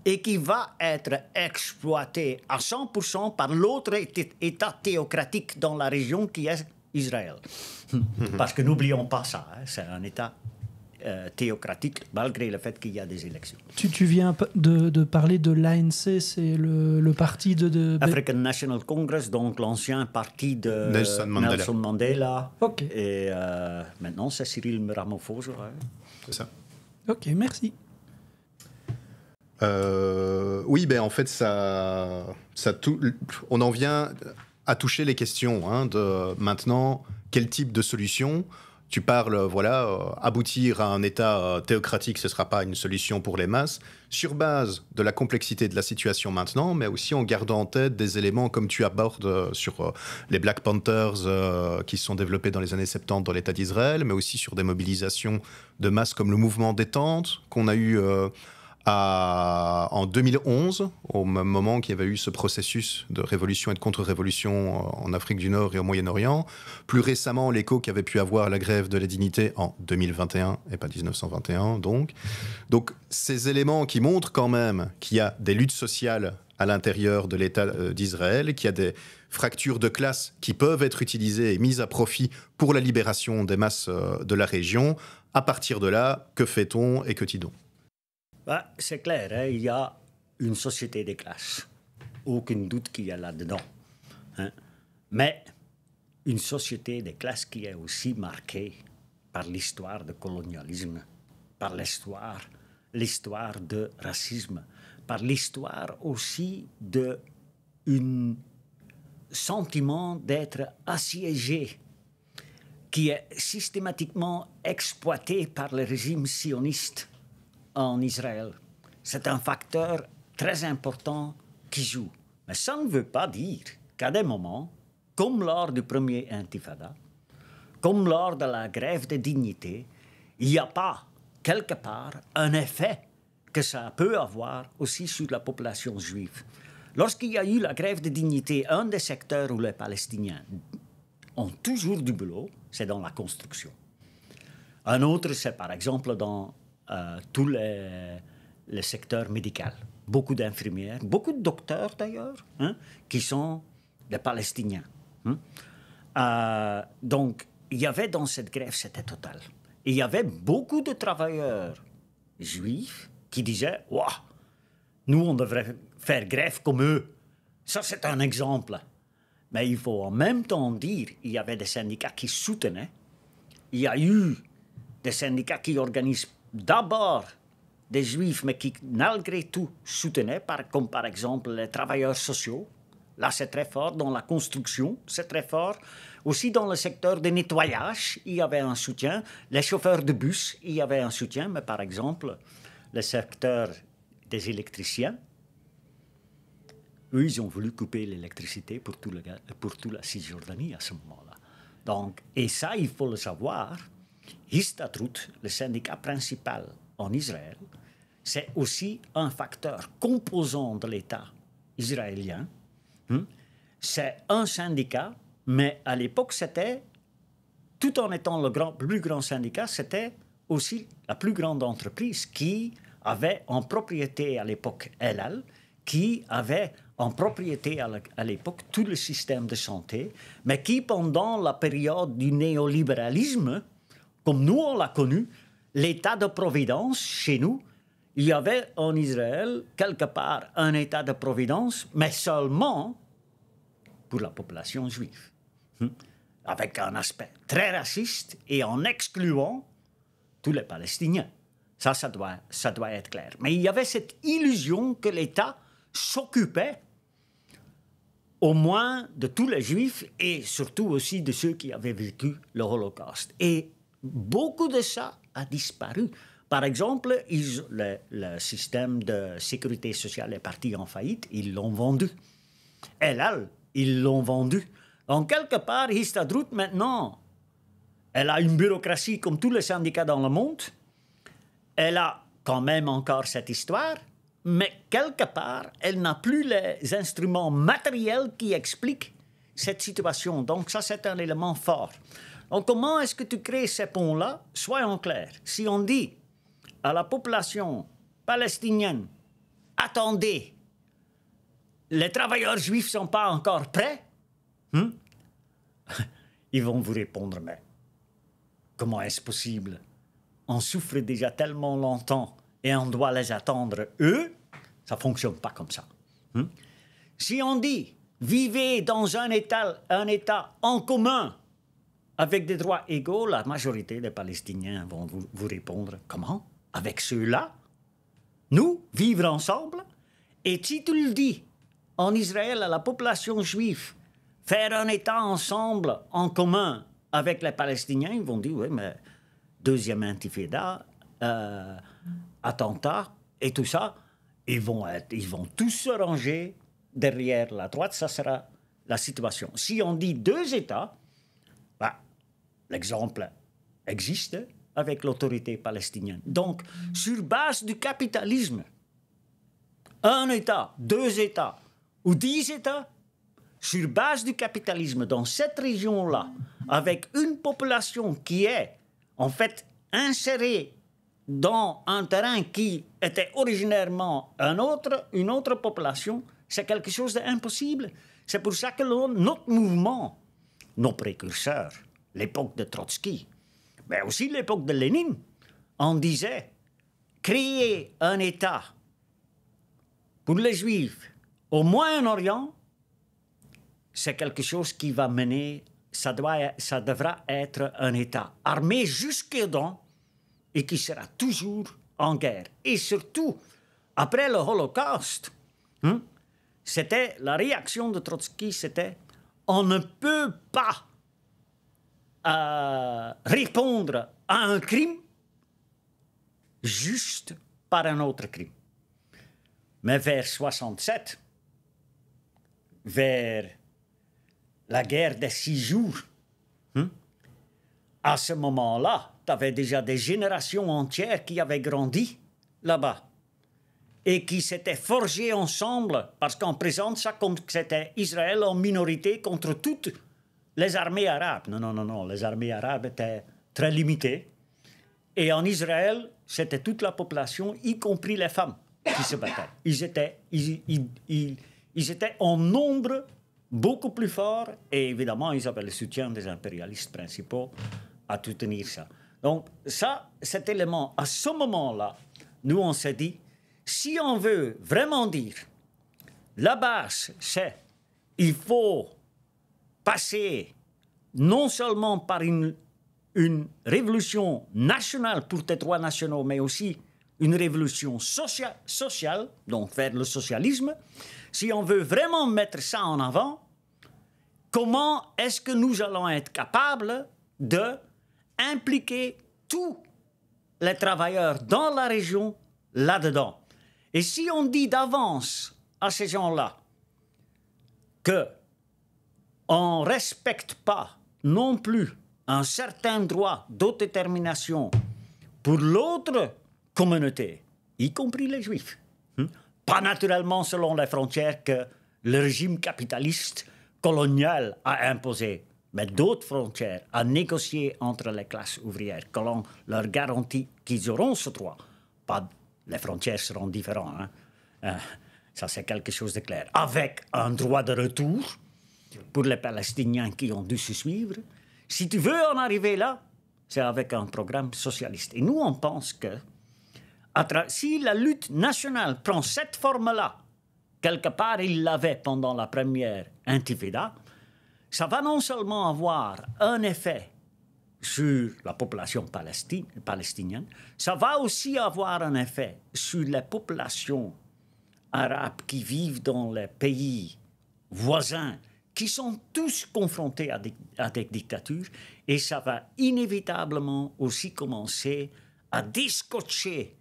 et qui va être exploité à 100% par l'autre État théocratique dans la région qui est Israël. Parce que n'oublions pas ça, hein, c'est un État euh, théocratique, malgré le fait qu'il y a des élections. Tu, tu viens de, parler de l'ANC, c'est le, parti de, African National Congress, donc l'ancien parti de Nelson Mandela. Et euh, maintenant, c'est Cyril Ramaphosa. crois. Hein. C'est ça. Ok, merci. Euh, oui, ben en fait, ça, ça on en vient à toucher les questions hein, de maintenant quel type de solution. Tu parles, voilà, euh, aboutir à un État euh, théocratique, ce ne sera pas une solution pour les masses, sur base de la complexité de la situation maintenant, mais aussi en gardant en tête des éléments comme tu abordes sur les Black Panthers qui se sont développés dans les années 70 dans l'État d'Israël, mais aussi sur des mobilisations de masse comme le mouvement détente qu'on a eu en 2011, au même moment qu'il y avait eu ce processus de révolution et de contre-révolution euh, en Afrique du Nord et au Moyen-Orient. Plus récemment, l'écho qu'avait pu avoir la grève de la dignité en 2021 et pas 1921, donc. Donc, ces éléments qui montrent quand même qu'il y a des luttes sociales à l'intérieur de l'État euh, d'Israël, qu'il y a des fractures de classe qui peuvent être utilisées et mises à profit pour la libération des masses euh, de la région. À partir de là, que fait-on et que dit-on bah, c'est clair, hein, il y a une société des classes. Aucun doute qu'il y a là-dedans. Hein. Mais une société des classes qui est aussi marquée par l'histoire de colonialisme, par l'histoire, l'histoire de racisme, par l'histoire aussi de un sentiment d'être assiégé qui est systématiquement exploité par le régime sioniste en Israël. C'est un facteur très important qui joue. Mais ça ne veut pas dire qu'à des moments, comme lors du premier intifada, comme lors de la grève de dignité, il n'y a pas quelque part un effet que ça peut avoir aussi sur la population juive. Lorsqu'il y a eu la grève de dignité, un des secteurs où les Palestiniens ont toujours du boulot, c'est dans la construction. Un autre, c'est par exemple dans tout euh, tous les, secteurs médicaux. Beaucoup d'infirmières, beaucoup de docteurs d'ailleurs, hein, qui sont des Palestiniens. Hein. Euh, donc, il y avait dans cette grève, c'était total. Il y avait beaucoup de travailleurs juifs qui disaient Waouh, nous on devrait faire grève comme eux. Ça, c'est un exemple. Mais il faut en même temps dire il y avait des syndicats qui soutenaient il y a eu des syndicats qui organisent d'abord des juifs, mais qui malgré tout soutenaient, par, comme par exemple les travailleurs sociaux. Là, c'est très fort dans la construction, c'est très fort. Aussi dans le secteur des nettoyages, il y avait un soutien. Les chauffeurs de bus, il y avait un soutien, mais par exemple, le secteur des électriciens, eux, ils ont voulu couper l'électricité pour, pour toute la Cisjordanie à ce moment-là. Donc, et ça, il faut le savoir, Histadrut, le syndicat principal en Israël, c'est aussi un facteur composant de l'État israélien. Hmm? C'est un syndicat, mais à l'époque, c'était, tout en étant le grand, plus grand syndicat, c'était aussi la plus grande entreprise qui avait en propriété à l'époque Elal, qui avait en propriété à l'époque tout le système de santé, mais qui, pendant la période du néolibéralisme, comme nous on l'a connu, l'état de providence chez nous, il y avait en Israël quelque part un état de providence, mais seulement pour la population juive, hmm. avec un aspect très raciste et en excluant tous les Palestiniens. Ça, ça doit, ça doit être clair. Mais il y avait cette illusion que l'État s'occupait au moins de tous les juifs et surtout aussi de ceux qui avaient vécu le Et beaucoup de ça a disparu. Par exemple, le, système de sécurité sociale est parti en faillite, ils l'ont vendu. là, ils l'ont vendu. En quelque part, Histadrut, maintenant, elle a une bureaucratie comme tous les syndicats dans le monde. Elle a quand même encore cette histoire, mais quelque part, elle n'a plus les instruments matériels qui expliquent cette situation. Donc ça, c'est un élément fort comment est-ce que tu crées ces ponts-là Soyons clairs. Si on dit à la population palestinienne, attendez, les travailleurs juifs ne sont pas encore prêts, hein? ils vont vous répondre, mais comment est-ce possible On souffre déjà tellement longtemps et on doit les attendre, eux Ça ne fonctionne pas comme ça. Hein? Si on dit, vivez dans un état, un état en commun, avec des droits égaux, la majorité des Palestiniens vont vous, répondre Comment Avec ceux-là Nous, vivre ensemble Et si tu le dis, en Israël, à la population juive, faire un État ensemble, en commun, avec les Palestiniens, ils vont dire Oui, mais deuxième intifada, euh, attentat et tout ça, ils vont, ils vont tous se ranger derrière la droite, ça sera la situation. Si on dit deux États, L'exemple existe avec l'autorité palestinienne. Donc, sur base du capitalisme, un État, deux États ou dix États, sur base du capitalisme dans cette région-là, avec une population qui est en fait insérée dans un terrain qui était originairement un autre, une autre population, c'est quelque chose d'impossible. C'est pour ça que notre mouvement, nos précurseurs, l'époque de Trotsky, mais aussi l'époque de Lénine, on disait créer un État pour les Juifs au Moyen-Orient, c'est quelque chose qui va mener, ça, doit, e, ça devra être un État armé jusque dedans et qui sera toujours en guerre. Et surtout, après le Holocauste, hein, c'était la réaction de Trotsky, c'était on ne peut pas à répondre à un crime juste par un autre crime. Mais vers 67, vers la guerre des six jours, hein, à ce moment-là, tu avais déjà des générations entières qui avaient grandi là-bas et qui s'étaient forgées ensemble, parce qu'en présent, ça, compte que c'était Israël en minorité contre toutes les armées arabes. Non, non, non, non. Les armées arabes étaient très limitées. Et en Israël, c'était toute la population, y compris les femmes, qui se battaient. Ils étaient, ils, ils, en nombre beaucoup plus fort et évidemment, ils avaient le soutien des impérialistes principaux à tout ça. Donc ça, cet élément, à ce moment-là, nous on s'est dit, si on veut vraiment dire, la base, c'est, il faut passer non seulement par une, révolution nationale pour tes droits nationaux, mais aussi une révolution sociale, donc faire le socialisme, si on veut vraiment mettre ça en avant, comment est-ce que nous allons être capables de impliquer tous les travailleurs dans la région là-dedans Et si on dit d'avance à ces gens-là que on ne respecte pas non plus un certain droit d'autodétermination pour l'autre communauté, y compris les juifs. Hmm? Pas naturellement selon les frontières que le régime capitaliste colonial a imposées, mais d'autres frontières à négocier entre les classes ouvrières, que l'on leur garantit qu'ils auront ce droit. Pas, les frontières seront différentes, hein. euh, ça c'est quelque chose de clair. Avec un droit de retour pour les Palestiniens qui ont dû se suivre. Si tu veux en arriver là, c'est avec un programme socialiste. Et nous, on pense que si la lutte nationale prend cette forme-là, quelque part il l'avait pendant la première intifada, ça va non seulement avoir un effet sur la population palestinienne, ça va aussi avoir un effet sur les populations arabes qui vivent dans les pays voisins qui sont tous confrontés à des, dictatures, et ça va inévitablement aussi commencer à discotcher,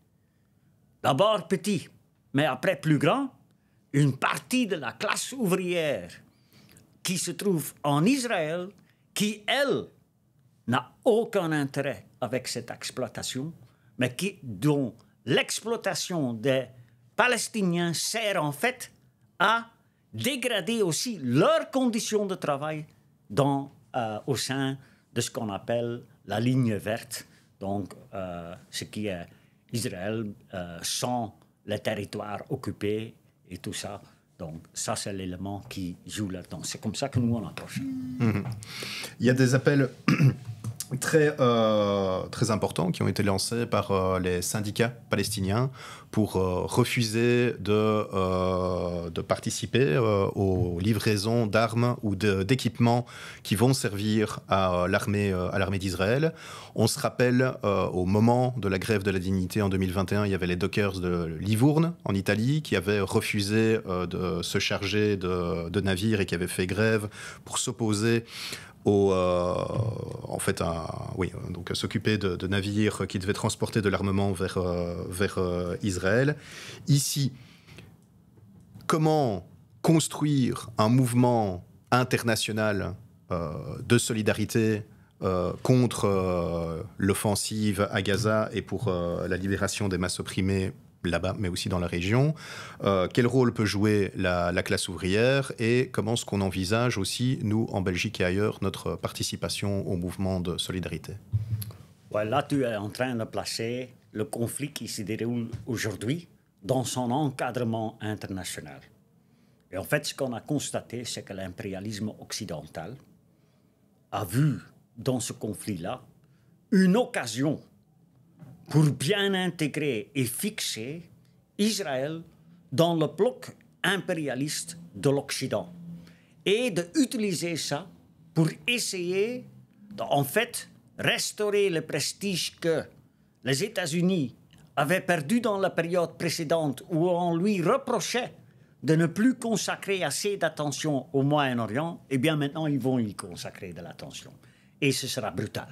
d'abord petit, mais après plus grand, une partie de la classe ouvrière qui se trouve en Israël, qui, elle, n'a aucun intérêt avec cette exploitation, mais qui, dont l'exploitation des Palestiniens sert en fait à dégrader aussi leurs conditions de travail dans, euh, au sein de ce qu'on appelle la ligne verte, donc euh, ce qui est Israël euh, sans le territoire occupé et tout ça. Donc ça, c'est l'élément qui joue là-dedans. C'est comme ça que nous, on approche. Mhm. Il y a des appels très, euh, très importants qui ont été lancés par euh, les syndicats palestiniens pour euh, refuser de, euh, de participer aux livraisons d'armes ou d'équipements qui vont servir à l'armée d'Israël. On se rappelle au moment de la grève de la dignité en 2021, il y avait les dockers de Livourne en Italie qui avaient refusé de se charger de, de navires et qui avaient fait grève pour s'opposer au, euh, en fait, oui, donc s'occuper de, navires qui devaient transporter de l'armement vers, euh, euh, Israël. Ici, comment construire un mouvement international de solidarité contre l'offensive à Gaza et pour la libération des masses opprimées là-bas, mais aussi dans la région. Euh, quel rôle peut jouer la, classe ouvrière et comment est-ce qu'on envisage aussi, nous, en Belgique et ailleurs, notre participation au mouvement de solidarité Voilà, Là, tu es en train de placer le conflit qui se déroule aujourd'hui dans son encadrement international. Et en fait, ce qu'on a constaté, c'est que l'impérialisme occidental a vu dans ce conflit-là une occasion pour bien intégrer et fixer Israël dans le bloc impérialiste de l'Occident et d'utiliser ça pour essayer de, en fait, restaurer le prestige que les États-Unis avaient perdu dans la période précédente où on lui reprochait de ne plus consacrer assez d'attention au Moyen-Orient, eh bien maintenant ils vont y consacrer de l'attention. Et ce sera brutal.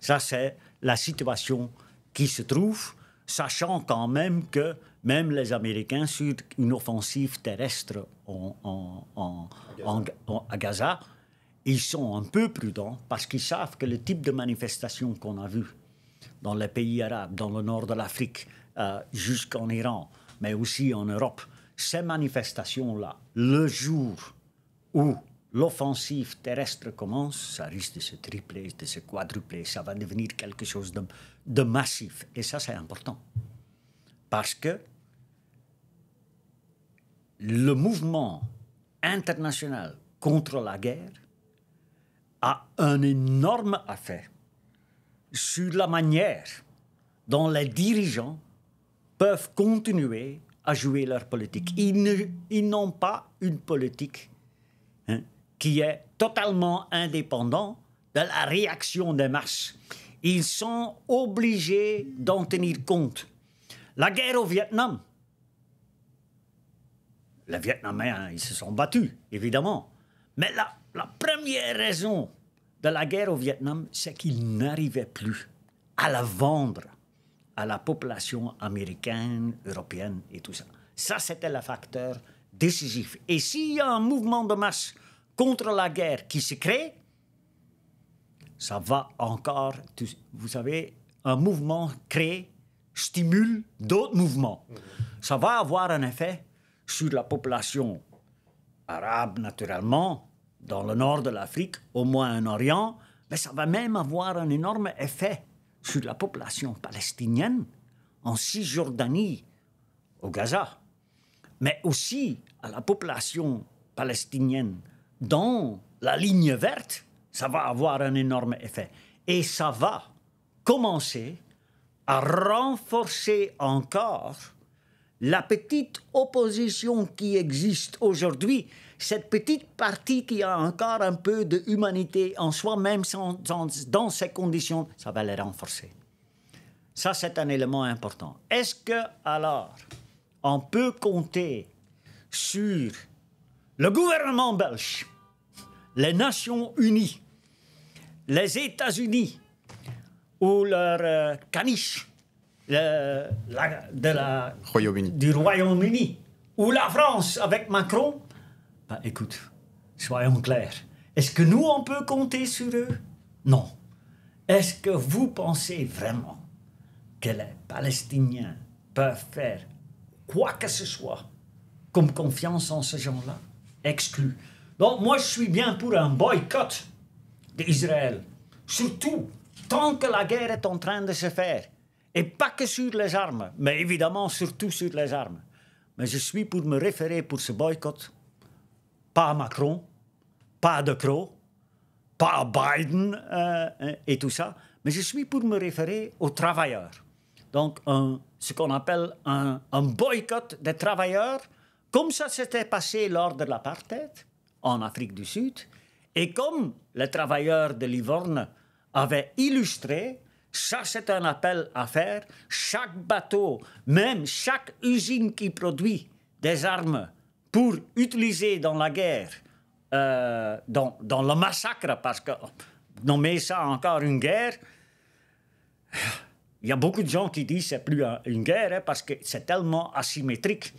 Ça, c'est la situation qui se trouve, sachant quand même que même les Américains, sur une offensive terrestre en, à Gaza, ils sont un peu prudents parce qu'ils savent que le type de manifestation qu'on a vu dans les pays arabes, dans le nord de l'Afrique, euh, jusqu'en Iran, mais aussi en Europe, ces manifestations-là, le jour où l'offensive terrestre commence, ça risque de se tripler, de se quadrupler, ça va devenir quelque chose de, massif. Et ça, c'est important. Parce que le mouvement international contre la guerre a un énorme effet sur la manière dont les dirigeants peuvent continuer à jouer leur politique. Ils n'ont pas une politique qui est totalement indépendant de la réaction des masses. Ils sont obligés d'en tenir compte. La guerre au Vietnam. Les Vietnamiens, ils se sont battus, évidemment. Mais la, la première raison de la guerre au Vietnam, c'est qu'ils n'arrivaient plus à la vendre à la population américaine, européenne et tout ça. Ça, c'était le facteur décisif. Et s'il y a un mouvement de masse contre la guerre qui se crée, ça va encore, vous savez, un mouvement créé stimule d'autres mouvements. Ça va avoir un effet sur la population arabe, naturellement, dans le nord de l'Afrique, au moins en orient mais ça va même avoir un énorme effet sur la population palestinienne en Cisjordanie, au Gaza, mais aussi à la population palestinienne dans la ligne verte, ça va avoir un énorme effet. Et ça va commencer à renforcer encore la petite opposition qui existe aujourd'hui, cette petite partie qui a encore un peu de humanité en soi, même dans ces conditions, ça va les renforcer. Ça, c'est un élément important. Est-ce que alors on peut compter sur le gouvernement belge, les Nations Unies, les États-Unis, ou leur euh, caniche du Royaume-Uni, ou la France avec Macron, bah, écoute, soyons clairs, est-ce que nous, on peut compter sur eux Non. Est-ce que vous pensez vraiment que les Palestiniens peuvent faire quoi que ce soit comme confiance en ce genre-là donc moi, je suis bien pour un boycott d'Israël. Surtout tant que la guerre est en train de se faire. Et pas que sur les armes, mais évidemment surtout sur les armes. Mais je suis pour me référer pour ce boycott. Pas à Macron, pas à De Croo, pas à Biden euh, et tout ça. Mais je suis pour me référer aux travailleurs. Donc un, ce qu'on appelle un boycott des travailleurs comme ça s'était passé lors de l'apartheid en Afrique du Sud, et comme les travailleurs de Livorne avaient illustré, ça c'est un appel à faire, chaque bateau, même chaque usine qui produit des armes pour utiliser dans la guerre, euh, dans, dans, le massacre, parce que oh, nommer ça encore une guerre, il y a beaucoup de gens qui disent que c'est plus une guerre, hein, parce que c'est tellement asymétrique.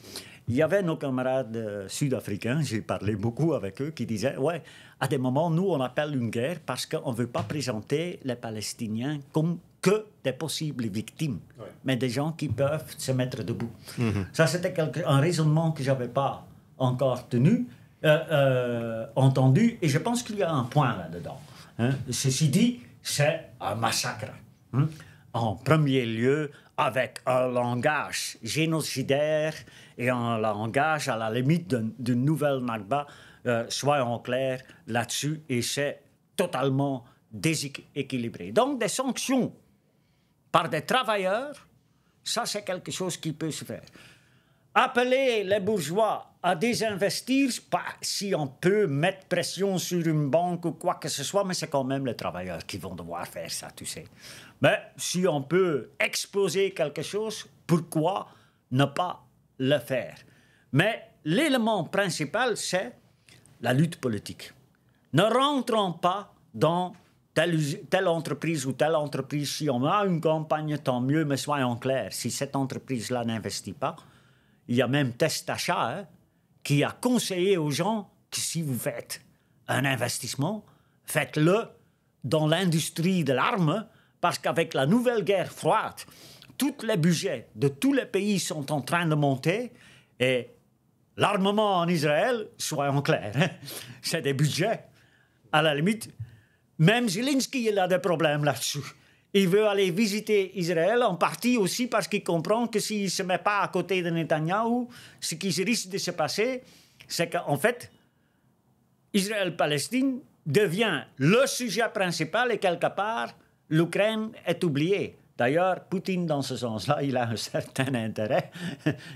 Il y avait nos camarades euh, sud-africains, j'ai parlé beaucoup avec eux, qui disaient, ouais, à des moments, nous, on appelle une guerre parce qu'on ne veut pas présenter les Palestiniens comme que des possibles victimes, mais des gens qui peuvent se mettre debout. Mhm. Ça, c'était un raisonnement que je n'avais pas encore tenu, euh, euh, entendu, et je pense qu'il y a un point là-dedans. Hein. Ceci dit, c'est un massacre. Hein. En premier lieu, avec un langage génocidaire et un langage à la limite d'une nouvelle Nakba. Euh, en clair là-dessus, et c'est totalement déséquilibré. Donc des sanctions par des travailleurs, ça c'est quelque chose qui peut se faire. Appeler les bourgeois à désinvestir, pas si on peut mettre pression sur une banque ou quoi que ce soit, mais c'est quand même les travailleurs qui vont devoir faire ça, tu sais. Mais si on peut exposer quelque chose, pourquoi ne pas le faire Mais l'élément principal, c'est la lutte politique. Ne rentrons pas dans telle, telle entreprise ou telle entreprise. Si on a une campagne, tant mieux, mais soyons clairs, si cette entreprise-là n'investit pas, il y a même test achat. Hein? qui a conseillé aux gens que si vous faites un investissement, faites-le dans l'industrie de l'arme, parce qu'avec la nouvelle guerre froide, tous les budgets de tous les pays sont en train de monter et l'armement en Israël, soyons clairs, hein, c'est des budgets. À la limite, même Zelensky, il a des problèmes là-dessus. Il veut aller visiter Israël, en partie aussi parce qu'il comprend que s'il ne se met pas à côté de Netanyahou, ce qui risque de se passer, c'est qu'en fait, Israël-Palestine devient le sujet principal et quelque part, l'Ukraine est oubliée. D'ailleurs, Poutine, dans ce sens-là, il a un certain intérêt,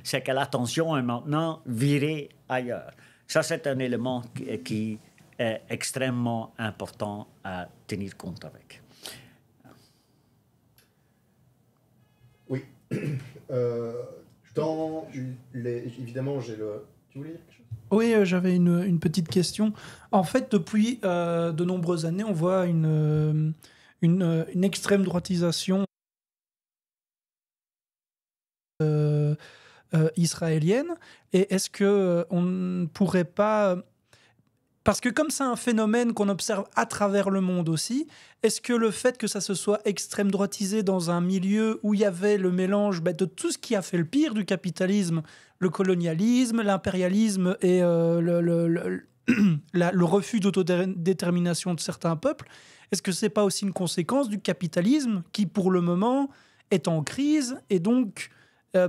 c'est que l'attention est maintenant virée ailleurs. Ça, c'est un élément qui est extrêmement important à tenir compte avec. Euh, évidemment, j'ai le... Tu voulais dire quelque chose oui, euh, j'avais une, petite question. En fait, depuis euh, de nombreuses années, on voit une, une, une extrême droitisation israélienne. Et est-ce que on ne pourrait pas parce que comme c'est un phénomène qu'on observe à travers le monde aussi, est-ce que le fait que ça se soit extrême droitisé dans un milieu où il y avait le mélange ben, de tout ce qui a fait le pire du capitalisme, le colonialisme, l'impérialisme et euh, le, le, refus d'autodétermination de certains peuples, est-ce que c'est pas aussi une conséquence du capitalisme qui pour le moment est en crise et donc euh,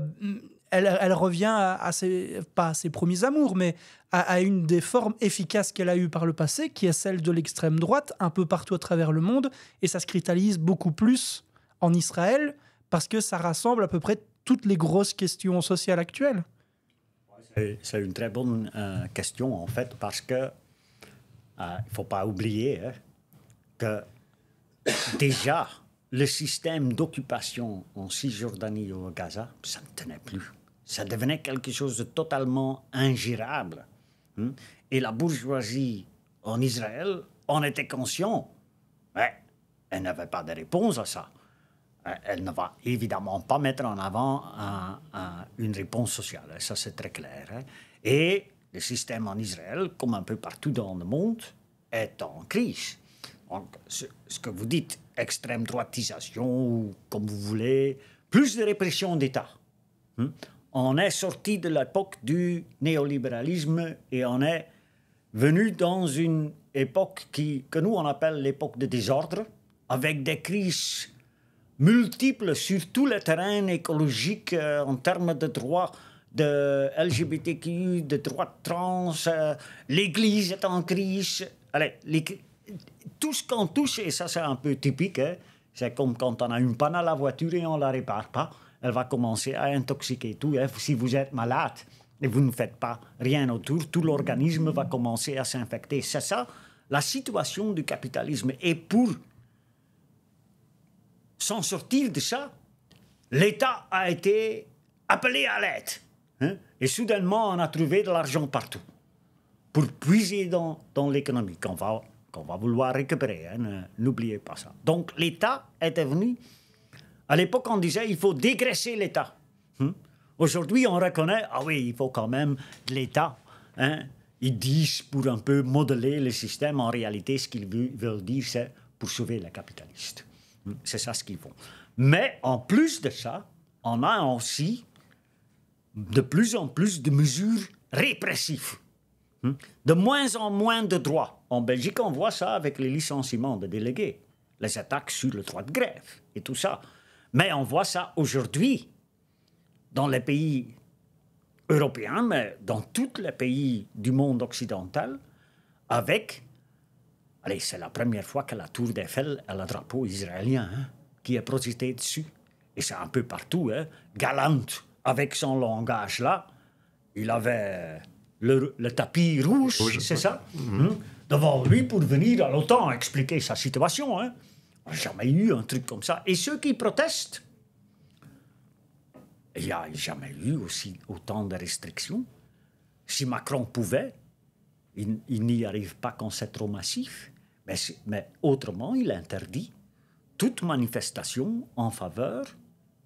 elle, revient à, ses, pas à ses premiers amours, mais à, une des formes efficaces qu'elle a eues par le passé, qui est celle de l'extrême droite, un peu partout à travers le monde, et ça se cristallise beaucoup plus en Israël, parce que ça rassemble à peu près toutes les grosses questions sociales actuelles. C'est une très bonne euh, question, en fait, parce que ne euh, faut pas oublier hein, que déjà, le système d'occupation en Cisjordanie et au Gaza, ça ne tenait plus ça devenait quelque chose de totalement ingérable. Hein. Et la bourgeoisie en Israël en était consciente, mais elle n'avait pas de réponse à ça. Elle ne va évidemment pas mettre en avant une réponse sociale, hein, ça c'est très clair. Hein. Et le système en Israël, comme un peu partout dans le monde, est en crise. ce, que vous dites, extrême droitisation, ou comme vous voulez, plus de répression d'État on est sorti de l'époque du néolibéralisme et on est venu dans une époque qui, que nous on appelle l'époque de désordre, avec des crises multiples sur tous les terrains écologiques euh, en termes de droits de LGBTQ, de droits trans, euh, l'Église est en crise. tout ce qu'on touche, et ça c'est un peu typique, hein, c'est comme quand on a une panne à la voiture et on ne la répare pas elle va commencer à intoxiquer tout. Hein. Si vous êtes malade et vous ne faites pas rien autour, tout l'organisme va commencer à s'infecter. C'est ça la situation du capitalisme. Et pour s'en sortir de ça, l'État a été appelé à l'aide. Hein. Et soudainement, on a trouvé de l'argent partout pour puiser dans, dans l'économie qu'on va, va vouloir récupérer. Hein. N'oubliez pas ça. Donc l'État est venu à l'époque, on disait il faut dégraisser l'État. Hmm? Aujourd'hui, on reconnaît, ah oui, il faut quand même l'État. Hein. Ils disent pour un peu modeler le système. En réalité, ce qu'ils veulent dire, c'est pour sauver les capitalistes. Hmm? C'est ça ce qu'ils font. Mais en plus de ça, on a aussi de plus en plus de mesures répressives. Hmm? De moins en moins de droits. En Belgique, on voit ça avec les licenciements de délégués, les attaques sur le droit de grève et tout ça. Mais on voit ça aujourd'hui dans les pays européens, mais dans tous les pays du monde occidental, avec... Allez, c'est la première fois que la tour d'Eiffel a le drapeau israélien hein, qui est projeté dessus. Et c'est un peu partout. Hein. Galante, avec son langage là, il avait le, tapis rouge, c'est ça, mhm. hein? devant lui pour venir à l'OTAN expliquer sa situation. Hein. Jamais eu un truc comme ça. Et ceux qui protestent, il n'y a jamais eu aussi autant de restrictions. Si Macron pouvait, il, n'y arrive pas quand c'est trop massif, mais, mais, autrement, il interdit toute manifestation en faveur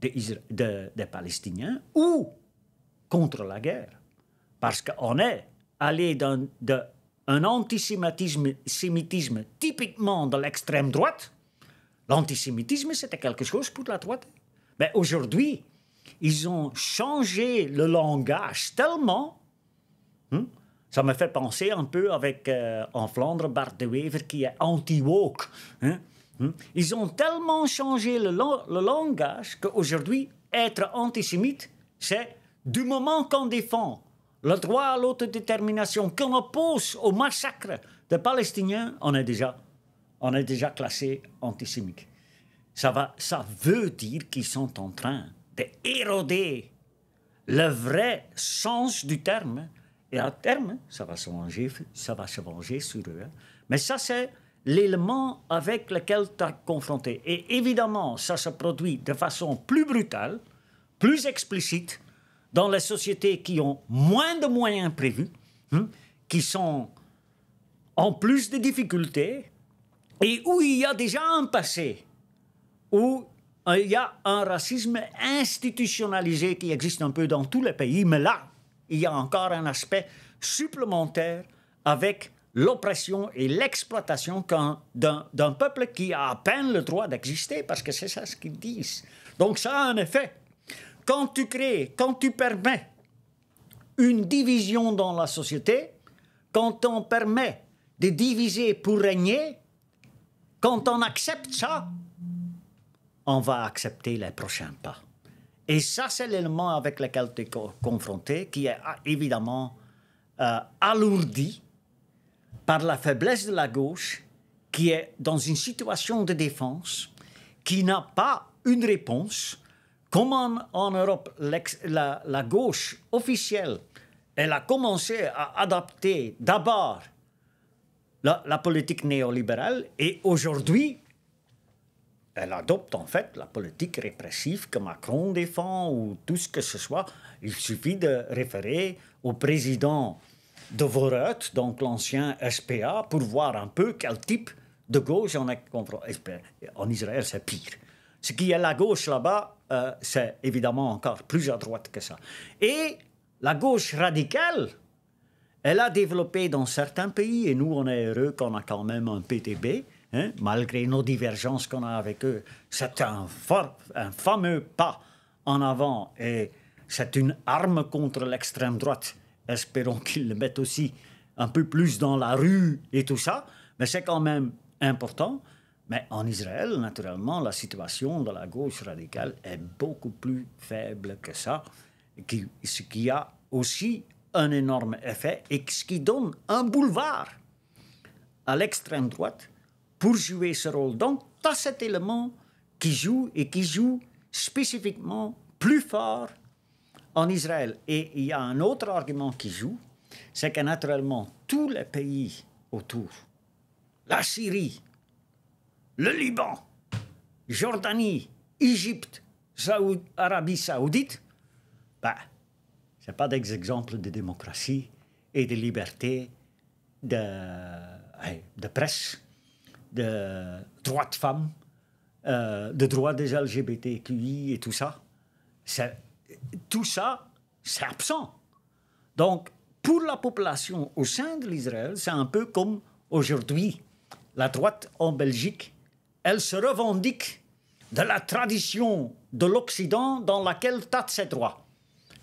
des, des Palestiniens ou contre la guerre. Parce qu'on est allé d'un antisémitisme typiquement de l'extrême droite L'antisémitisme, c'était quelque chose pour la droite. Mais aujourd'hui, ils ont changé le langage tellement. Hein, ça me fait penser un peu avec euh, en Flandre Bart de Wever qui est anti-woke. Hein, hein. Ils ont tellement changé le, le langage qu'aujourd'hui, être antisémite, c'est du moment qu'on défend le droit à l'autodétermination, qu'on oppose au massacre des Palestiniens, on est déjà on est déjà classé antisémite. Ça, va, ça veut dire qu'ils sont en train d'éroder le vrai sens du terme. Et à terme, ça va se venger, ça va se venger sur eux. Hein. Mais ça, c'est l'élément avec lequel tu as confronté. Et évidemment, ça se produit de façon plus brutale, plus explicite, dans les sociétés qui ont moins de moyens prévus, hein, qui sont en plus de difficultés, et où il y a déjà un passé, où euh, il y a un racisme institutionnalisé qui existe un peu dans tous les pays, mais là, il y a encore un aspect supplémentaire avec l'oppression et l'exploitation d'un peuple qui a à peine le droit d'exister, parce que c'est ça ce qu'ils disent. Donc ça a un effet. Quand tu crées, quand tu permets une division dans la société, quand on permet de diviser pour régner, quand on accepte ça, on va accepter les prochains pas. Et ça, c'est l'élément avec lequel tu es confronté, qui est ah, évidemment euh, alourdi par la faiblesse de la gauche, qui est dans une situation de défense, qui n'a pas une réponse. Comment en Europe, la, la gauche officielle, elle a commencé à adapter d'abord la, politique néolibérale. Et aujourd'hui, elle adopte en fait la politique répressive que Macron défend ou tout ce que ce soit. Il suffit de référer au président de Vorut, donc l'ancien SPA, pour voir un peu quel type de gauche on est En Israël, c'est pire. Ce qui est la gauche là-bas, euh, c'est évidemment encore plus à droite que ça. Et la gauche radicale, elle a développé dans certains pays, et nous, on est heureux qu'on a quand même un PTB, hein, malgré nos divergences qu'on a avec eux. C'est un, un fameux pas en avant et c'est une arme contre l'extrême droite. Espérons qu'ils le mettent aussi un peu plus dans la rue et tout ça, mais c'est quand même important. Mais en Israël, naturellement, la situation de la gauche radicale est beaucoup plus faible que ça, ce qui a aussi un énorme effet et ce qui donne un boulevard à l'extrême droite pour jouer ce rôle. Donc, tu as cet élément qui joue et qui joue spécifiquement plus fort en Israël. Et il y a un autre argument qui joue, c'est que naturellement, tous les pays autour, la Syrie, le Liban, Jordanie, Égypte, Arabie saoudite, bah, ce n'est pas d'exemple de démocratie et de liberté, de, de presse, de droits de femmes, euh, de droits des LGBTQI et tout ça. Tout ça, c'est absent. Donc, pour la population au sein de l'Israël, c'est un peu comme aujourd'hui. La droite en Belgique, elle se revendique de la tradition de l'Occident dans laquelle tâtent ses droits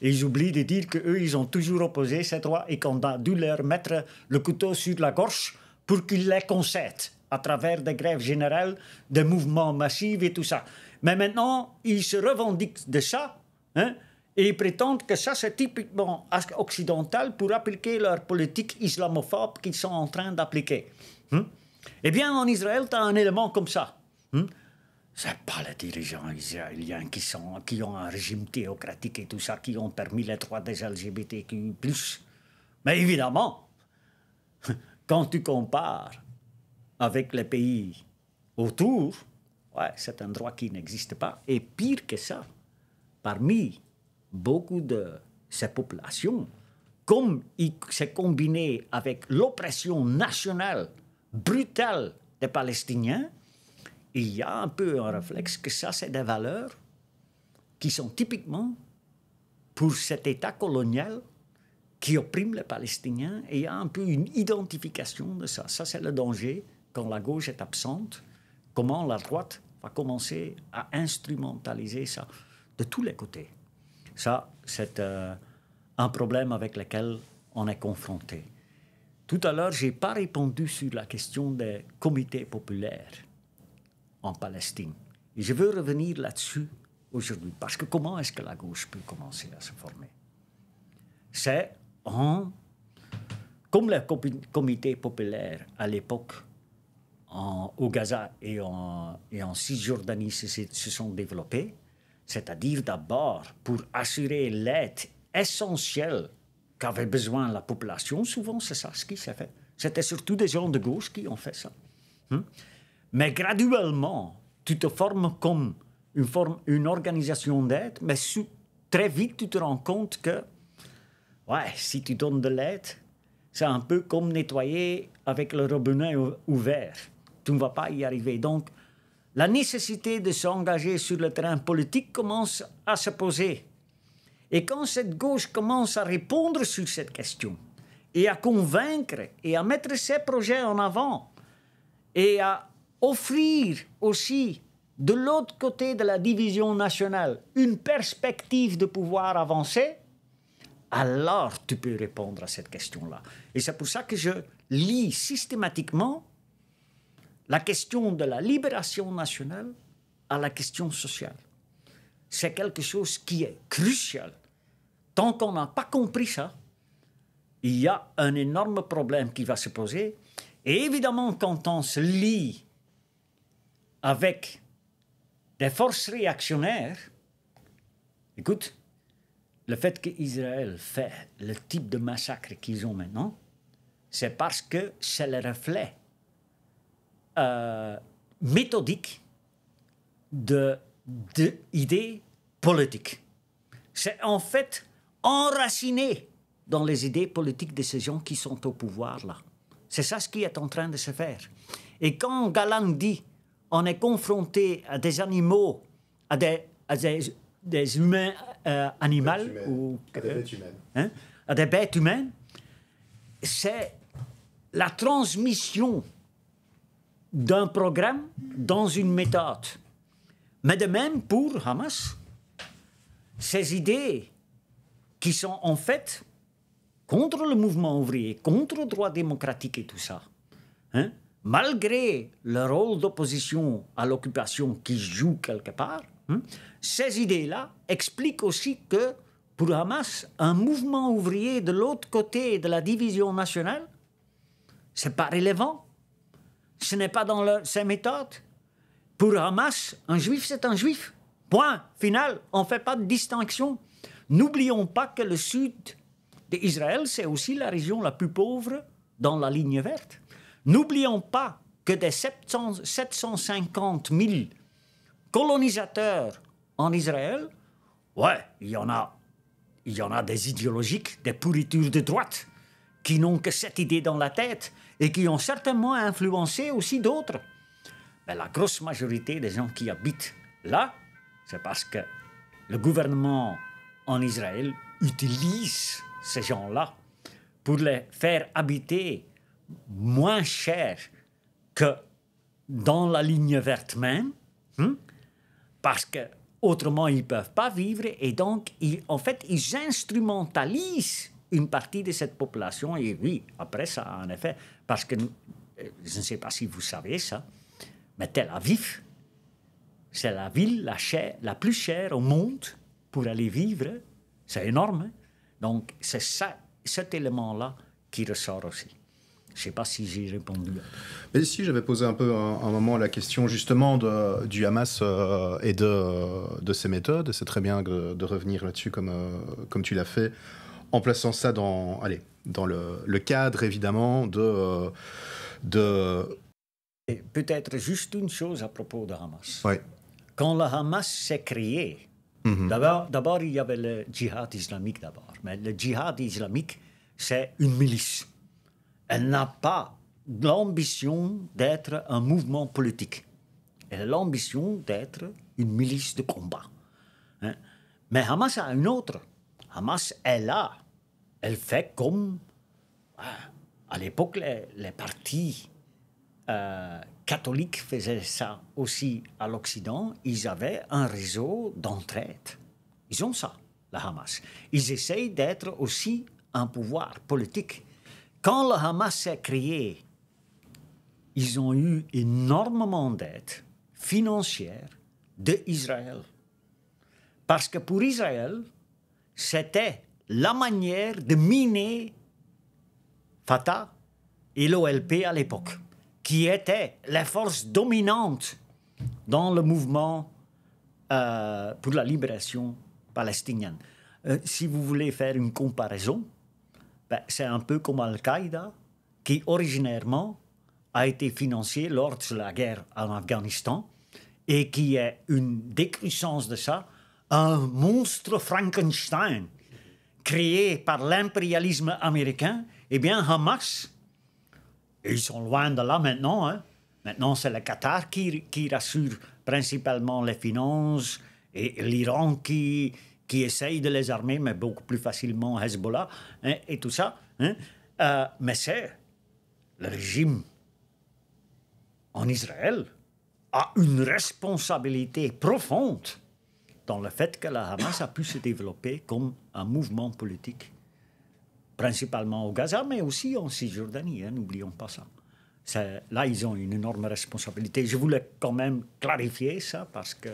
ils oublient de dire qu'eux, ils ont toujours opposé ces droits et qu'on a dû leur mettre le couteau sur la gorge pour qu'ils les concèdent à travers des grèves générales, des mouvements massifs et tout ça. Mais maintenant, ils se revendiquent de ça hein, et ils prétendent que ça, c'est typiquement occidental pour appliquer leur politique islamophobe qu'ils sont en train d'appliquer. Hein. Eh bien, en Israël, tu as un élément comme ça. Hein n'est pas les dirigeants israéliens qui, sont, qui ont un régime théocratique et tout ça, qui ont permis les droits des LGBTQ. Mais évidemment, quand tu compares avec les pays autour, ouais, c'est un droit qui n'existe pas. Et pire que ça, parmi beaucoup de ces populations, comme il s'est combiné avec l'oppression nationale brutale des Palestiniens, il y a un peu un réflexe que ça, c'est des valeurs qui sont typiquement pour cet État colonial qui opprime les Palestiniens et il y a un peu une identification de ça. Ça, c'est le danger quand la gauche est absente. Comment la droite va commencer à instrumentaliser ça de tous les côtés. Ça, c'est euh, un problème avec lequel on est confronté. Tout à l'heure, je n'ai pas répondu sur la question des comités populaires en Palestine. Et je veux revenir là-dessus aujourd'hui, parce que comment est-ce que la gauche peut commencer à se former C'est en, comme le comité populaire à l'époque, au Gaza et en, et en Cisjordanie se, sont développés, c'est-à-dire d'abord pour assurer l'aide essentielle qu'avait besoin la population, souvent c'est ça ce qui s'est fait. C'était surtout des gens de gauche qui ont fait ça. Hmm? Mais graduellement, tu te formes comme une, forme, une organisation d'aide, mais très vite, tu te rends compte que, ouais, si tu donnes de l'aide, c'est un peu comme nettoyer avec le robinet ouvert. Tu ne vas pas y arriver. Donc, la nécessité de s'engager sur le terrain politique commence à se poser. Et quand cette gauche commence à répondre sur cette question, et à convaincre, et à mettre ses projets en avant, et à offrir aussi de l'autre côté de la division nationale une perspective de pouvoir avancer, alors tu peux répondre à cette question-là. Et c'est pour ça que je lis systématiquement la question de la libération nationale à la question sociale. C'est quelque chose qui est crucial. Tant qu'on n'a pas compris ça, il y a un énorme problème qui va se poser. Et évidemment, quand on se lit avec des forces réactionnaires, écoute, le fait qu'Israël fait le type de massacre qu'ils ont maintenant, c'est parce que c'est le reflet euh, méthodique de, politiques. C'est en fait enraciné dans les idées politiques de ces gens qui sont au pouvoir là. C'est ça ce qui est en train de se faire. Et quand Galan dit on est confronté à des animaux, à des, des, humains euh, animaux, ou, hein, à des bêtes humaines. c'est la transmission d'un programme dans une méthode. Mais de même pour Hamas, ces idées qui sont en fait contre le mouvement ouvrier, contre le droit démocratique et tout ça, hein, malgré le rôle d'opposition à l'occupation qui joue quelque part, hein, ces idées-là expliquent aussi que pour Hamas, un mouvement ouvrier de l'autre côté de la division nationale, c'est pas relevant. Ce n'est pas dans ses méthodes. Pour Hamas, un juif, c'est un juif. Point final, on ne fait pas de distinction. N'oublions pas que le sud d'Israël, c'est aussi la région la plus pauvre dans la ligne verte. N'oublions pas que des 750 000 colonisateurs en Israël, ouais, il y en a, il y en a des idéologiques, des pourritures de droite, qui n'ont que cette idée dans la tête et qui ont certainement influencé aussi d'autres. Mais la grosse majorité des gens qui habitent là, c'est parce que le gouvernement en Israël utilise ces gens-là pour les faire habiter moins cher que dans la ligne verte même, hein, parce que autrement ils ne peuvent pas vivre, et donc ils, en fait ils instrumentalisent une partie de cette population, et oui, après ça, en effet, parce que euh, je ne sais pas si vous savez ça, mais Tel Aviv, c'est la ville la, la plus chère au monde pour aller vivre, c'est énorme. Hein. Donc c'est ça, cet élément-là qui ressort aussi. Je ne sais pas si j'ai répondu. Mais si, j'avais posé un peu un, moment la question justement de, du Hamas euh, et euh, de, ses méthodes. C'est très bien de, revenir là-dessus comme, euh, comme tu l'as fait, en plaçant ça dans, allez, dans le, cadre évidemment de... de... Peut-être juste une chose à propos de Hamas. Quand le Hamas s'est créé, mhm. d'abord il y avait le djihad islamique d'abord. Mais le djihad islamique, c'est une milice elle n'a pas l'ambition d'être un mouvement politique. Elle a l'ambition d'être une milice de combat. Hein. Mais Hamas a une autre. Hamas est là. Elle fait comme ah, à l'époque les, partis euh, catholiques faisaient ça aussi à l'Occident. Ils avaient un réseau d'entraide. Ils ont ça, la Hamas. Ils essayent d'être aussi un pouvoir politique quand le Hamas s'est créé, ils ont eu énormément d'aide financière de Israël. Parce que pour Israël, c'était la manière de miner Fatah et l'OLP à l'époque, qui étaient les forces dominantes dans le mouvement euh, pour la libération palestinienne. Euh, si vous voulez faire une comparaison, ben, c'est un peu comme Al-Qaïda, qui originairement a été financé lors de la guerre en Afghanistan et qui est une décrescence de ça, un monstre Frankenstein créé par l'impérialisme américain, eh bien Hamas, ils sont loin de là maintenant. Hein. Maintenant, c'est le Qatar qui rassure principalement les finances et l'Iran qui, qui essaye de les armer, mais beaucoup plus facilement Hezbollah hein, et tout ça. Hein. Euh, mais c'est le régime en Israël a une responsabilité profonde dans le fait que la Hamas a pu se développer comme un mouvement politique, principalement au Gaza, mais aussi en Cisjordanie, hein, n'oublions pas ça là, ils ont une énorme responsabilité. Je voulais quand même clarifier ça parce que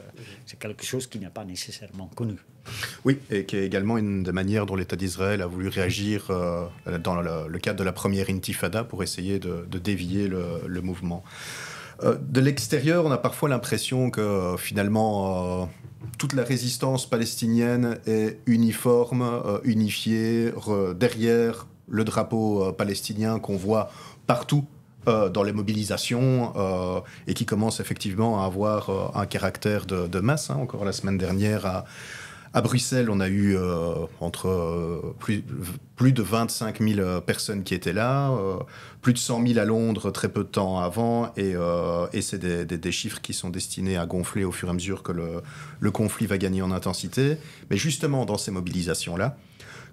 c'est quelque chose qui n'est pas nécessairement connu. Oui, et qui est également une des manières dont l'État d'Israël a voulu réagir euh, dans le, cadre de la première intifada pour essayer de, dévier le, mouvement. Euh, de l'extérieur, on a parfois l'impression que finalement... Euh, toute la résistance palestinienne est uniforme, unifiée, derrière le drapeau palestinien qu'on voit partout euh, dans les mobilisations euh, et qui commencent effectivement à avoir euh, un caractère de, masse. Hein. Encore la semaine dernière à, Bruxelles, on a eu entre plus, de 25 000 personnes qui étaient là, plus de 100 000 à Londres très peu de temps avant, et, c'est des, chiffres qui sont destinés à gonfler au fur et à mesure que le conflit va gagner en intensité. Mais justement, dans ces mobilisations-là,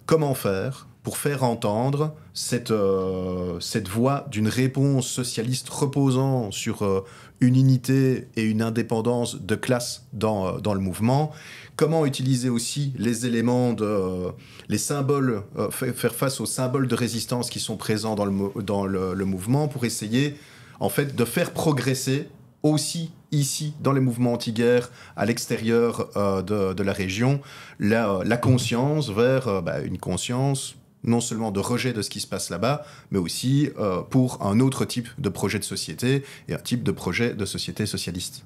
comment faire pour faire entendre cette, euh, cette voix d'une réponse socialiste reposant sur euh, une unité et une indépendance de classe dans, euh, dans le mouvement. Comment utiliser aussi les éléments de les symboles, faire face aux symboles de résistance qui sont présents dans le, dans le, mouvement pour essayer en fait de faire progresser aussi ici, dans les mouvements anti-guerre, à l'extérieur de, de, la région, la, la conscience vers bah, une conscience non seulement de rejet de ce qui se passe là-bas, mais aussi euh, pour un autre type de projet de société et un type de projet de société socialiste.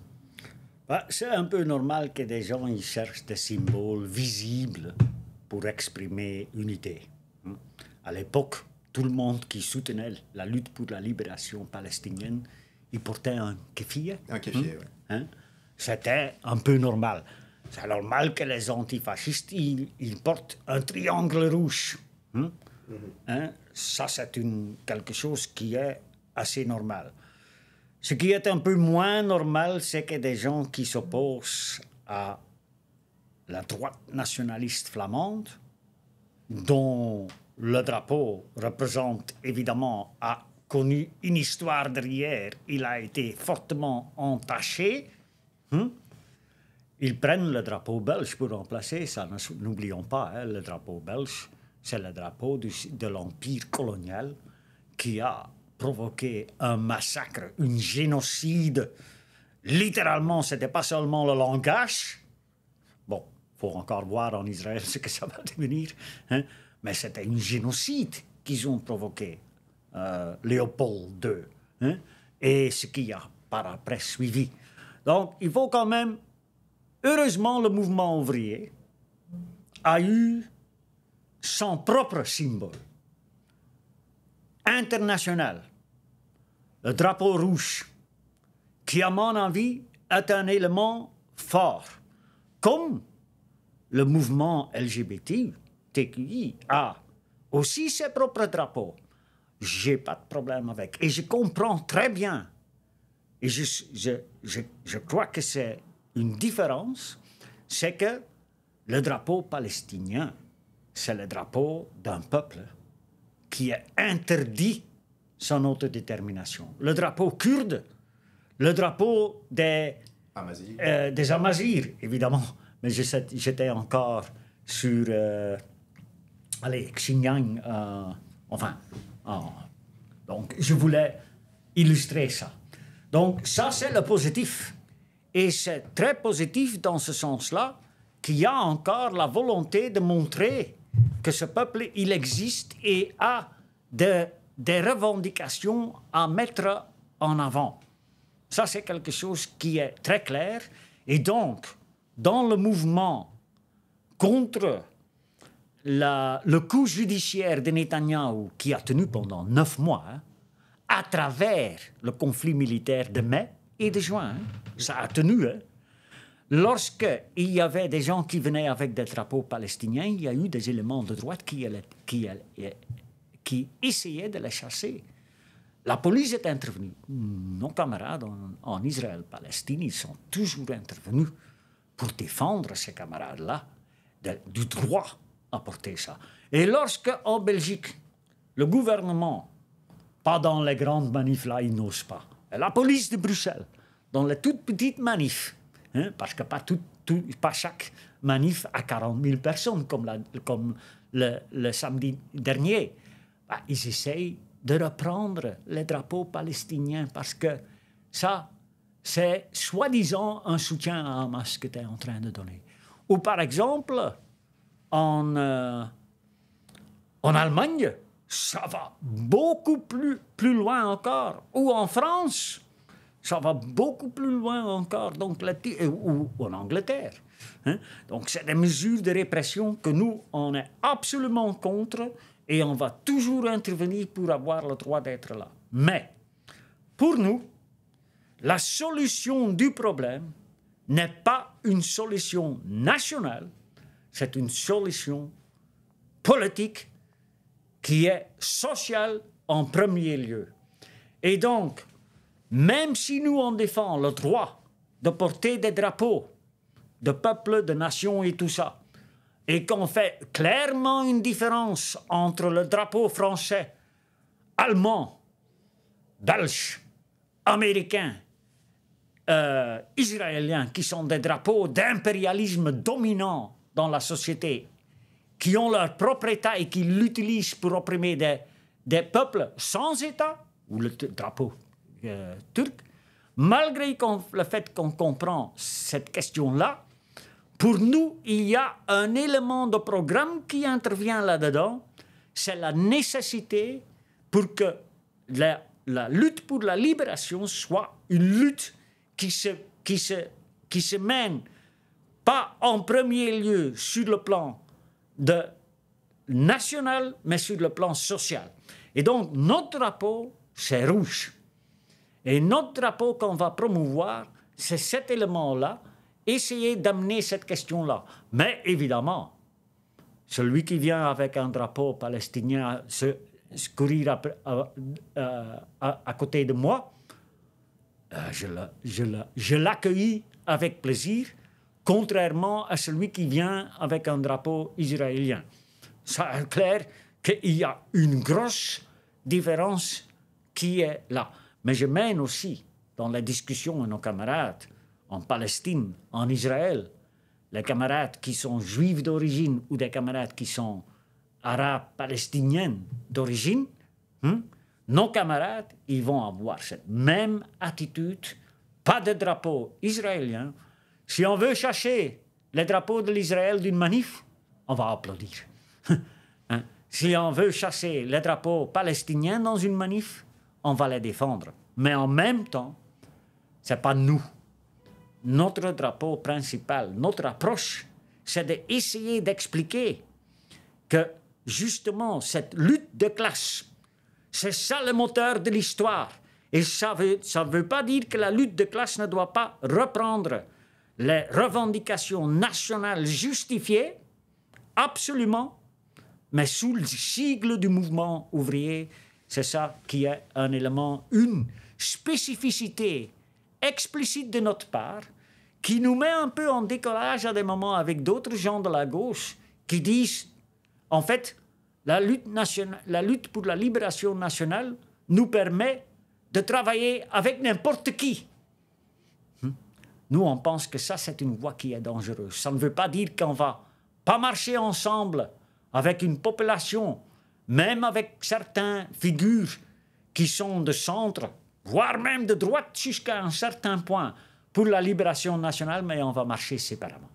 Bah, c'est un peu normal que des gens ils cherchent des symboles visibles pour exprimer unité. Hein. À l'époque, tout le monde qui soutenait la lutte pour la libération palestinienne, il portait un kéfir. Un hein. Hein. C'était un peu normal. C'est normal que les antifascistes, ils portent un triangle rouge. Hmm? Mhm. Hein? Ça, c'est une, quelque chose qui est assez normal. Ce qui est un peu moins normal, c'est que des gens qui s'opposent à la droite nationaliste flamande, dont le drapeau représente évidemment, a connu une histoire derrière, il a été fortement entaché, hmm? ils prennent le drapeau belge pour remplacer ça, n'oublions pas, hein, le drapeau belge c'est le drapeau de l'empire colonial qui a provoqué un massacre, un génocide. Littéralement, c'était pas seulement le langage. Bon, faut encore voir en Israël ce que ça va devenir. Hein. Mais c'était un génocide qu'ils ont provoqué, euh, Léopold II, hein, et ce qui a par après suivi. Donc, il faut quand même, heureusement, le mouvement ouvrier a eu son propre symbole international, le drapeau rouge, qui, à mon avis, est un élément fort, comme le mouvement LGBT, TQI, a aussi ses propres drapeaux. J'ai pas de problème avec. Et je comprends très bien. Et je crois que c'est une différence, c'est que le drapeau palestinien, c'est le drapeau d'un peuple qui a interdit son autodétermination. Le drapeau kurde, le drapeau des, euh, des Amazirs, évidemment. Mais j'étais encore sur euh, allez, Xinjiang, euh, enfin. donc, je voulais illustrer ça. Donc, ça, c'est le positif. Et c'est très positif dans ce sens-là qu'il y a encore la volonté de montrer que ce peuple, il existe et a des revendications à mettre en avant. Ça, c'est quelque chose qui est très clair. Et donc, dans le mouvement contre la, le coup judiciaire de Netanyahou, qui a tenu pendant neuf mois, hein, à travers le conflit militaire de mai et de juin, hein, ça a tenu, hein, Lorsqu'il y avait des gens qui venaient avec des drapeaux palestiniens, il y a eu des éléments de droite qui, essayaient de les chasser. La police est intervenue. Nos camarades en, Israël-Palestine, ils sont toujours intervenus pour défendre ces camarades-là du droit à porter ça. Et lorsque, en Belgique, le gouvernement, pas dans les grandes manifs là, il n'ose pas, la police de Bruxelles, dans les toutes petites manifs, Hein, parce que pas, tout, pas chaque manif à 40 000 personnes comme, comme le, samedi dernier. Bah, ils essayent de reprendre les drapeaux palestiniens parce que ça, c'est soi-disant un soutien à Hamas que tu es en train de donner. Ou par exemple, en, euh, en Allemagne, ça va beaucoup plus, plus loin encore. Ou en France, ça va beaucoup plus loin encore donc, euh, ou, en Angleterre. Hein. Donc, c'est des mesures de répression que nous, on est absolument contre et on va toujours intervenir pour avoir le droit d'être là. Mais, pour nous, la solution du problème n'est pas une solution nationale, c'est une solution politique qui est sociale en premier lieu. Et donc, même si nous on défend le droit de porter des drapeaux de peuples, de nations et tout ça, et qu'on fait clairement une différence entre le drapeau français, allemand, belge, américain, euh, israélien, qui sont des drapeaux d'impérialisme dominant dans la société, qui ont leur propre État et qui l'utilisent pour opprimer des peuples sans État, ou le drapeau euh, turc, malgré le fait qu'on comprend cette question-là, pour nous, il y a un élément de programme qui intervient là-dedans, c'est la nécessité pour que la, lutte pour la libération soit une lutte qui se, qui se, qui se mène pas en premier lieu sur le plan de national, mais sur le plan social. Et donc, notre drapeau, c'est rouge. Et notre drapeau qu'on va promouvoir, c'est cet élément-là, essayer d'amener cette question-là. Mais évidemment, celui qui vient avec un drapeau palestinien se, se courir à, côté de moi, euh, je l'accueille avec plaisir, contrairement à celui qui vient avec un drapeau israélien. Ça est clair qu'il y a une grosse différence qui est là. Mais je mène aussi dans la discussion à nos camarades en Palestine, en Israël, les camarades qui sont juifs d'origine ou des camarades qui sont arabes palestiniens d'origine, hmm, nos camarades, ils vont avoir cette même attitude, pas de drapeau israélien. Si on veut chasser les drapeaux de l'Israël d'une manif, on va applaudir. Hein? Si on veut chasser les drapeaux palestiniens dans une manif, on va les défendre. Mais en même temps, ce n'est pas nous. Notre drapeau principal, notre approche, c'est d'essayer d'expliquer que justement cette lutte de classe, c'est ça le moteur de l'histoire. Et ça ne veut, ça veut pas dire que la lutte de classe ne doit pas reprendre les revendications nationales justifiées, absolument, mais sous le sigle du mouvement ouvrier c'est ça qui est un élément, une spécificité explicite de notre part, qui nous met un peu en décollage à des moments avec d'autres gens de la gauche qui disent, en fait, la lutte, nationale, la lutte pour la libération nationale nous permet de travailler avec n'importe qui. Hmm? Nous, on pense que ça, c'est une voie qui est dangereuse. Ça ne veut pas dire qu'on va pas marcher ensemble avec une population même avec certaines figures qui sont de centre, voire même de droite jusqu'à un certain point, pour la libération nationale, mais on va marcher séparément.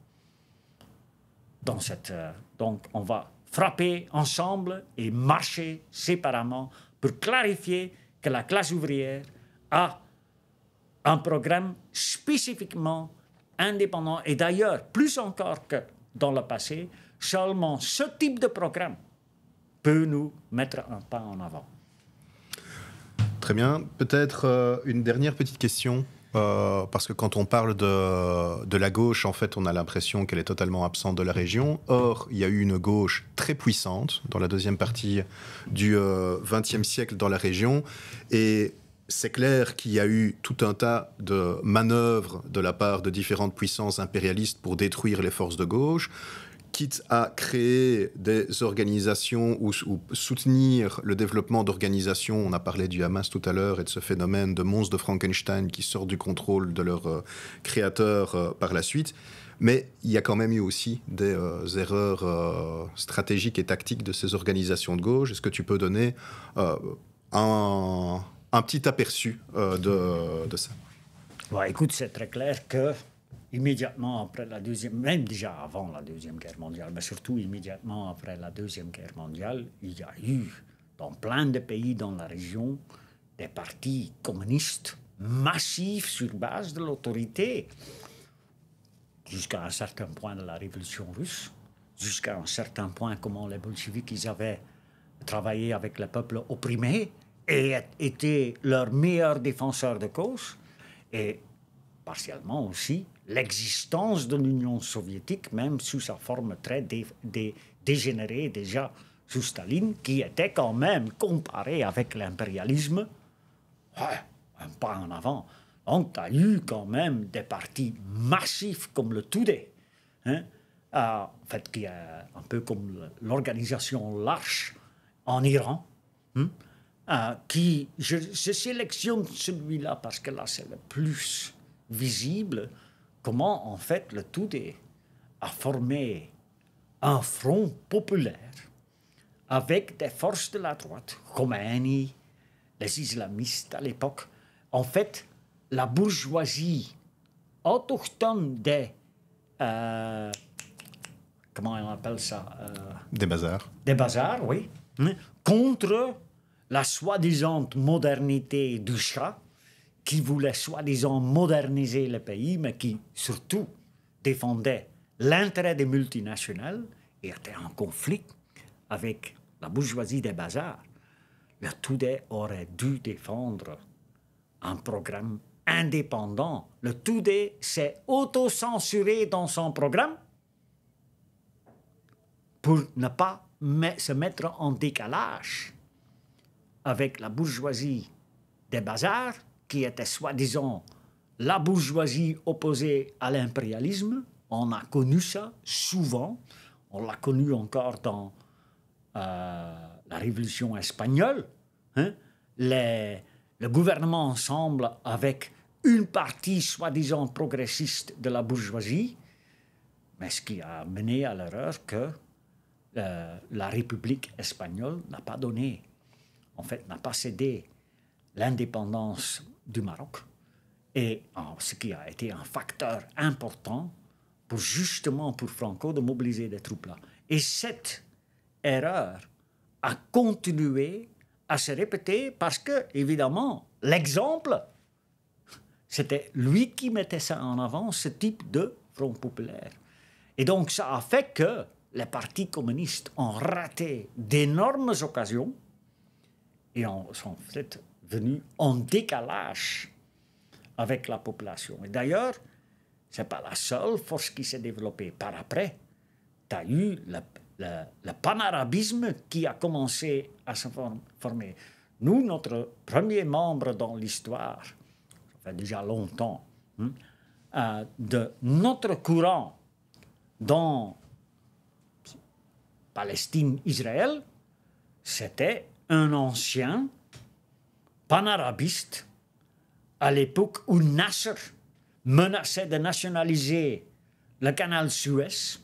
Dans cette, euh, donc on va frapper ensemble et marcher séparément pour clarifier que la classe ouvrière a un programme spécifiquement indépendant et d'ailleurs plus encore que dans le passé, seulement ce type de programme peut nous mettre un pas en avant. Très bien. Peut-être euh, une dernière petite question. Euh, parce que quand on parle de, de, la gauche, en fait, on a l'impression qu'elle est totalement absente de la région. Or, il y a eu une gauche très puissante dans la deuxième partie du XXe euh, siècle dans la région. Et c'est clair qu'il y a eu tout un tas de manœuvres de la part de différentes puissances impérialistes pour détruire les forces de gauche quitte à créer des organisations ou, soutenir le développement d'organisations, on a parlé du Hamas tout à l'heure et de ce phénomène de monstre de Frankenstein qui sort du contrôle de leur euh, créateur euh, par la suite, mais il y a quand même eu aussi des euh, erreurs stratégiques et tactiques de ces organisations de gauche. Est-ce que tu peux donner un, petit aperçu de, ça Écoute, c'est très clair que immédiatement après la deuxième, même déjà avant la deuxième guerre mondiale, mais surtout immédiatement après la deuxième guerre mondiale, il y a eu dans plein de pays dans la région des partis communistes massifs sur base de l'autorité, jusqu'à un certain point de la révolution russe, jusqu'à un certain point comment les bolcheviks ils avaient travaillé avec le peuple opprimé et étaient leurs meilleurs défenseurs de cause, et partiellement aussi l'existence de l'Union soviétique, même sous sa forme très dégénérée déjà sous Staline, qui était quand même comparée avec l'impérialisme, un pas en avant. On a eu quand même des partis massifs comme le Toudé, hein, en fait, qui est un peu comme l'organisation Lâche en Iran, hein, qui, je sélectionne celui-là parce que là, c'est le plus visible, comment en fait le est a formé un front populaire avec des forces de la droite, Khomeini, les islamistes à l'époque. En fait, la bourgeoisie autochtone des... Euh, comment on appelle ça euh, Des bazars. Des bazars, oui. Contre la soi-disant modernité du chat qui voulait soi-disant moderniser le pays, mais qui surtout défendait l'intérêt des multinationales et était en conflit avec la bourgeoisie des bazars. Le Today aurait dû défendre un programme indépendant. Le TUDE s'est auto-censuré dans son programme pour ne pas se mettre en décalage avec la bourgeoisie des bazars qui était soi-disant la bourgeoisie opposée à l'impérialisme. On a connu ça souvent. On l'a connu encore dans euh, la Révolution espagnole. Hein. Les, le gouvernement ensemble avec une partie soi-disant progressiste de la bourgeoisie, mais ce qui a mené à l'erreur que euh, la République espagnole n'a pas donné, en fait, n'a pas cédé l'indépendance du Maroc et ah, ce qui a été un facteur important pour justement pour Franco de mobiliser des troupes-là. Et cette erreur a continué à se répéter parce que, évidemment, l'exemple, c'était lui qui mettait ça en avant, ce type de front populaire. Et donc, ça a fait que les partis communistes ont raté d'énormes occasions et ont, sont fait venu en décalage avec la population. Et d'ailleurs, ce n'est pas la seule force qui s'est développée. Par après, tu as eu le, panarabisme qui a commencé à se former. Nous, notre premier membre dans l'histoire, ça fait déjà longtemps, hein, euh, de notre courant dans Palestine-Israël, c'était un ancien panarabiste, à l'époque où Nasser menaçait de nationaliser le canal Suez,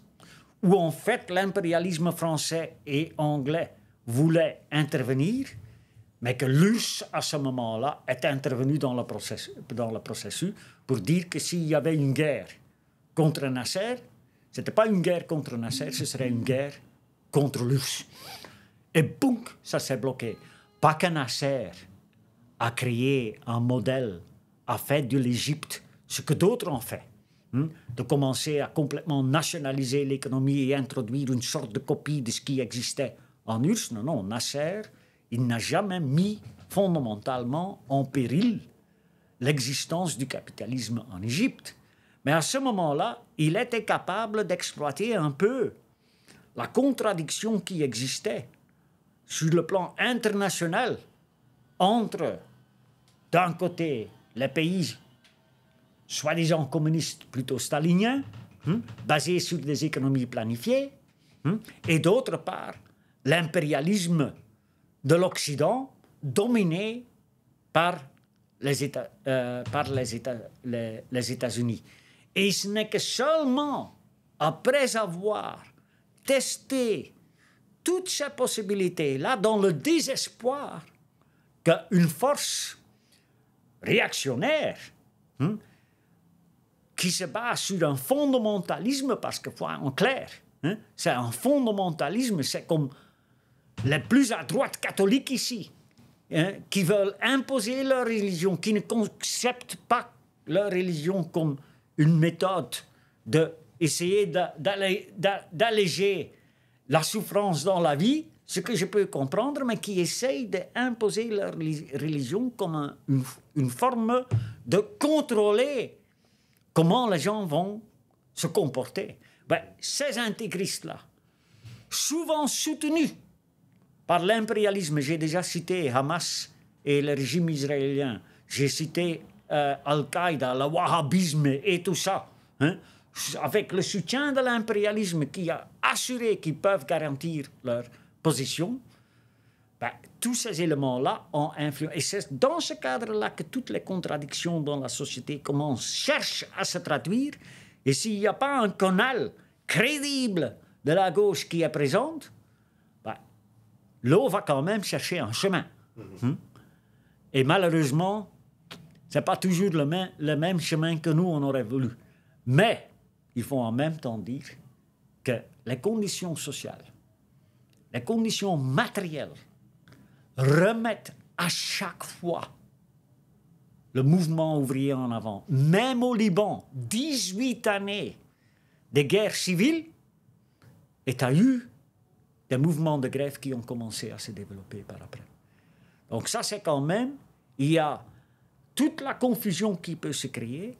où en fait l'impérialisme français et anglais voulait intervenir, mais que l'URSS, à ce moment-là, est intervenu dans le, processus, dans processus pour dire que s'il y avait une guerre contre Nasser, ce n'était pas une guerre contre Nasser, ce serait une guerre contre l'URSS. Et boum, ça s'est bloqué. Pas que Nasser a créé un modèle, a fait de l'Égypte ce que d'autres ont fait. Hein, de commencer à complètement nationaliser l'économie et introduire une sorte de copie de ce qui existait en URSS. Non, non, Nasser, il n'a jamais mis fondamentalement en péril l'existence du capitalisme en Égypte. Mais à ce moment-là, il était capable d'exploiter un peu la contradiction qui existait sur le plan international entre d'un côté les pays soi-disant communistes, plutôt staliniens, hein, basés sur des économies planifiées, hein, et d'autre part l'impérialisme de l'Occident dominé euh, par les États, les, les États-Unis. Et ce n'est que seulement après avoir testé toutes ces possibilités-là dans le désespoir qu'une force réactionnaire, hein, qui se base sur un fondamentalisme, parce que, en clair, hein, c'est un fondamentalisme, c'est comme les plus à droite catholiques ici, hein, qui veulent imposer leur religion, qui ne conceptent pas leur religion comme une méthode d'essayer de d'alléger la souffrance dans la vie, ce que je peux comprendre, mais qui essayent d'imposer leur religion comme une, forme de contrôler comment les gens vont se comporter. Ben, ces intégristes-là, souvent soutenus par l'impérialisme, j'ai déjà cité Hamas et le régime israélien, j'ai cité euh, Al-Qaïda, le wahhabisme et tout ça, hein, avec le soutien de l'impérialisme qui a assuré qu'ils peuvent garantir leur position, ben, tous ces éléments-là ont influencé. Et c'est dans ce cadre-là que toutes les contradictions dans la société commencent, cherchent à se traduire. Et s'il n'y a pas un canal crédible de la gauche qui est présente, ben, l'eau va quand même chercher un chemin. Mhm. Hmm? Et malheureusement, ce n'est pas toujours le même, le même chemin que nous, on aurait voulu. Mais il faut en même temps dire que les conditions sociales les conditions matérielles remettent à chaque fois le mouvement ouvrier en avant. Même au Liban, 18 années de guerre civile, et tu as eu des mouvements de grève qui ont commencé à se développer par après. Donc ça, c'est quand même, il y a toute la confusion qui peut se créer,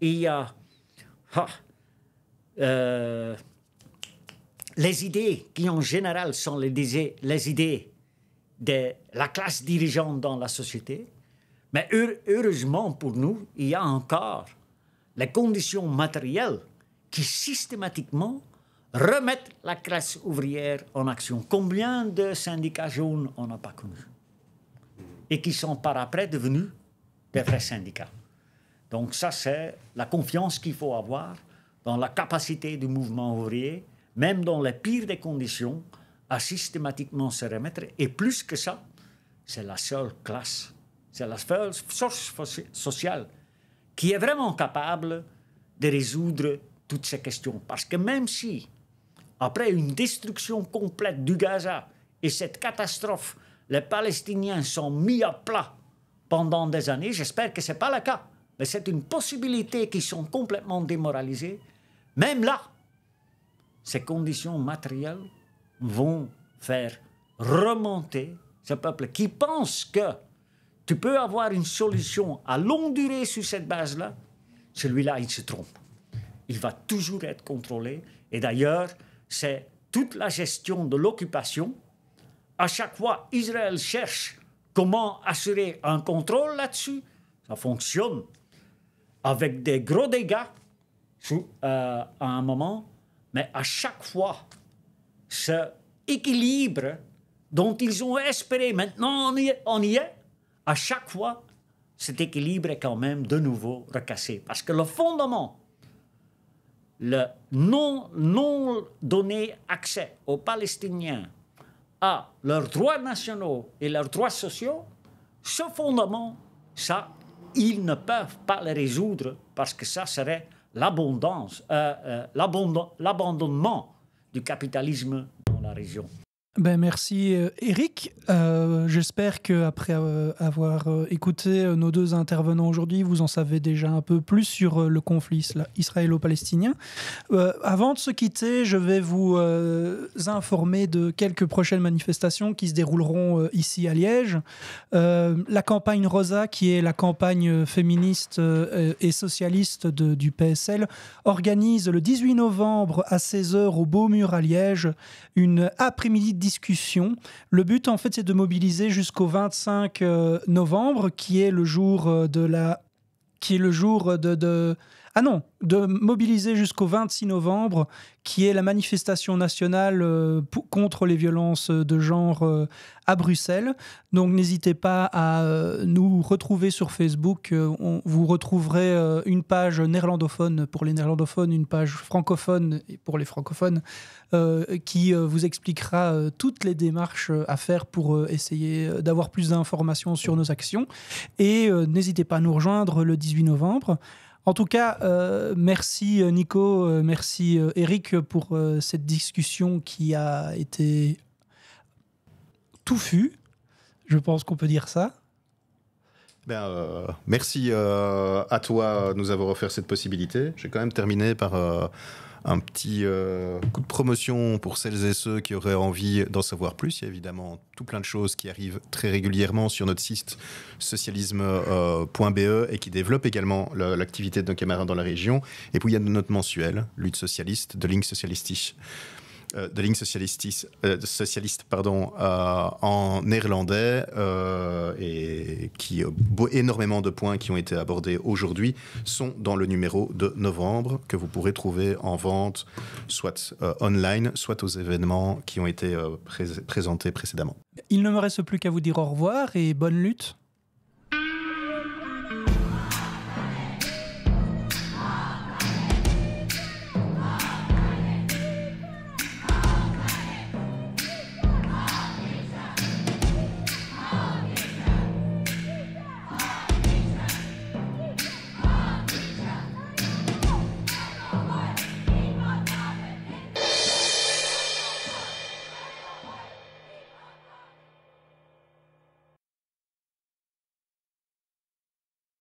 il y a... Ah, euh, les idées qui en général sont les, les idées de la classe dirigeante dans la société, mais heureusement pour nous, il y a encore les conditions matérielles qui systématiquement remettent la classe ouvrière en action. Combien de syndicats jaunes on n'a pas connus et qui sont par après devenus des vrais syndicats. Donc ça, c'est la confiance qu'il faut avoir dans la capacité du mouvement ouvrier même dans les pires des conditions, à systématiquement se remettre. Et plus que ça, c'est la seule classe, c'est la seule source sociale qui est vraiment capable de résoudre toutes ces questions. Parce que même si, après une destruction complète du Gaza et cette catastrophe, les Palestiniens sont mis à plat pendant des années, j'espère que ce n'est pas le cas, mais c'est une possibilité qu'ils sont complètement démoralisés, même là, ces conditions matérielles vont faire remonter ce peuple qui pense que tu peux avoir une solution à longue durée sur cette base-là, celui-là, il se trompe. Il va toujours être contrôlé. Et d'ailleurs, c'est toute la gestion de l'occupation. À chaque fois, Israël cherche comment assurer un contrôle là-dessus. Ça fonctionne avec des gros dégâts. Euh, à un moment, mais à chaque fois, ce équilibre dont ils ont espéré, maintenant on y est, à chaque fois, cet équilibre est quand même de nouveau recassé. Parce que le fondement, le non, non donné accès aux Palestiniens à leurs droits nationaux et leurs droits sociaux, ce fondement, ça, ils ne peuvent pas le résoudre parce que ça serait l'abondance, euh, euh, l'abandonnement du capitalisme dans la région. Ben merci euh, Eric. Euh, j'espère que après euh, avoir écouté nos deux intervenants aujourd'hui, vous en savez déjà un peu plus sur le conflit israélo-palestinien. avant de se quitter, je vais vous informer de quelques prochaines manifestations qui se dérouleront ici à Liège. la campagne Rosa, qui est la campagne féministe et socialiste du PSL, organise le 18 novembre à 16h au Beau Mur à Liège une après-midi discussion. Le but, en fait, c'est de mobiliser jusqu'au 25 euh, novembre, qui est le jour euh, de la qui est le jour de ah non, de mobiliser jusqu'au 26 novembre, qui est la manifestation nationale euh, contre les violences de genre euh, à Bruxelles. Donc n'hésitez pas à euh, nous retrouver sur Facebook. On, vous retrouverez une page néerlandophone pour les néerlandophones, une page francophone pour les francophones, qui vous expliquera toutes les démarches à faire pour essayer d'avoir plus d'informations sur nos actions. Et n'hésitez pas à nous rejoindre le 18 novembre. En tout cas, euh, merci euh, Nico, euh, merci Eric pour cette discussion qui a été touffue. Je pense qu'on peut dire ça. Ben, merci à toi de nous avoir offert cette possibilité. J'ai quand même terminé par un petit euh, coup de promotion pour celles et ceux qui auraient envie d'en savoir plus. Il y a évidemment tout plein de choses qui arrivent très régulièrement sur notre site socialisme.be euh, et qui développe également l'activité de nos camarades dans la région. Et puis il y a notre mensuel, Lutte socialiste, de Link socialiste. Euh, de ligne euh, socialiste, pardon, euh, en néerlandais et qui énormément de points qui ont été abordés aujourd'hui sont dans le numéro de novembre que vous pourrez trouver en vente soit online, soit aux événements qui ont été présentés précédemment. Il ne me reste plus qu'à vous dire au revoir et bonne lutte.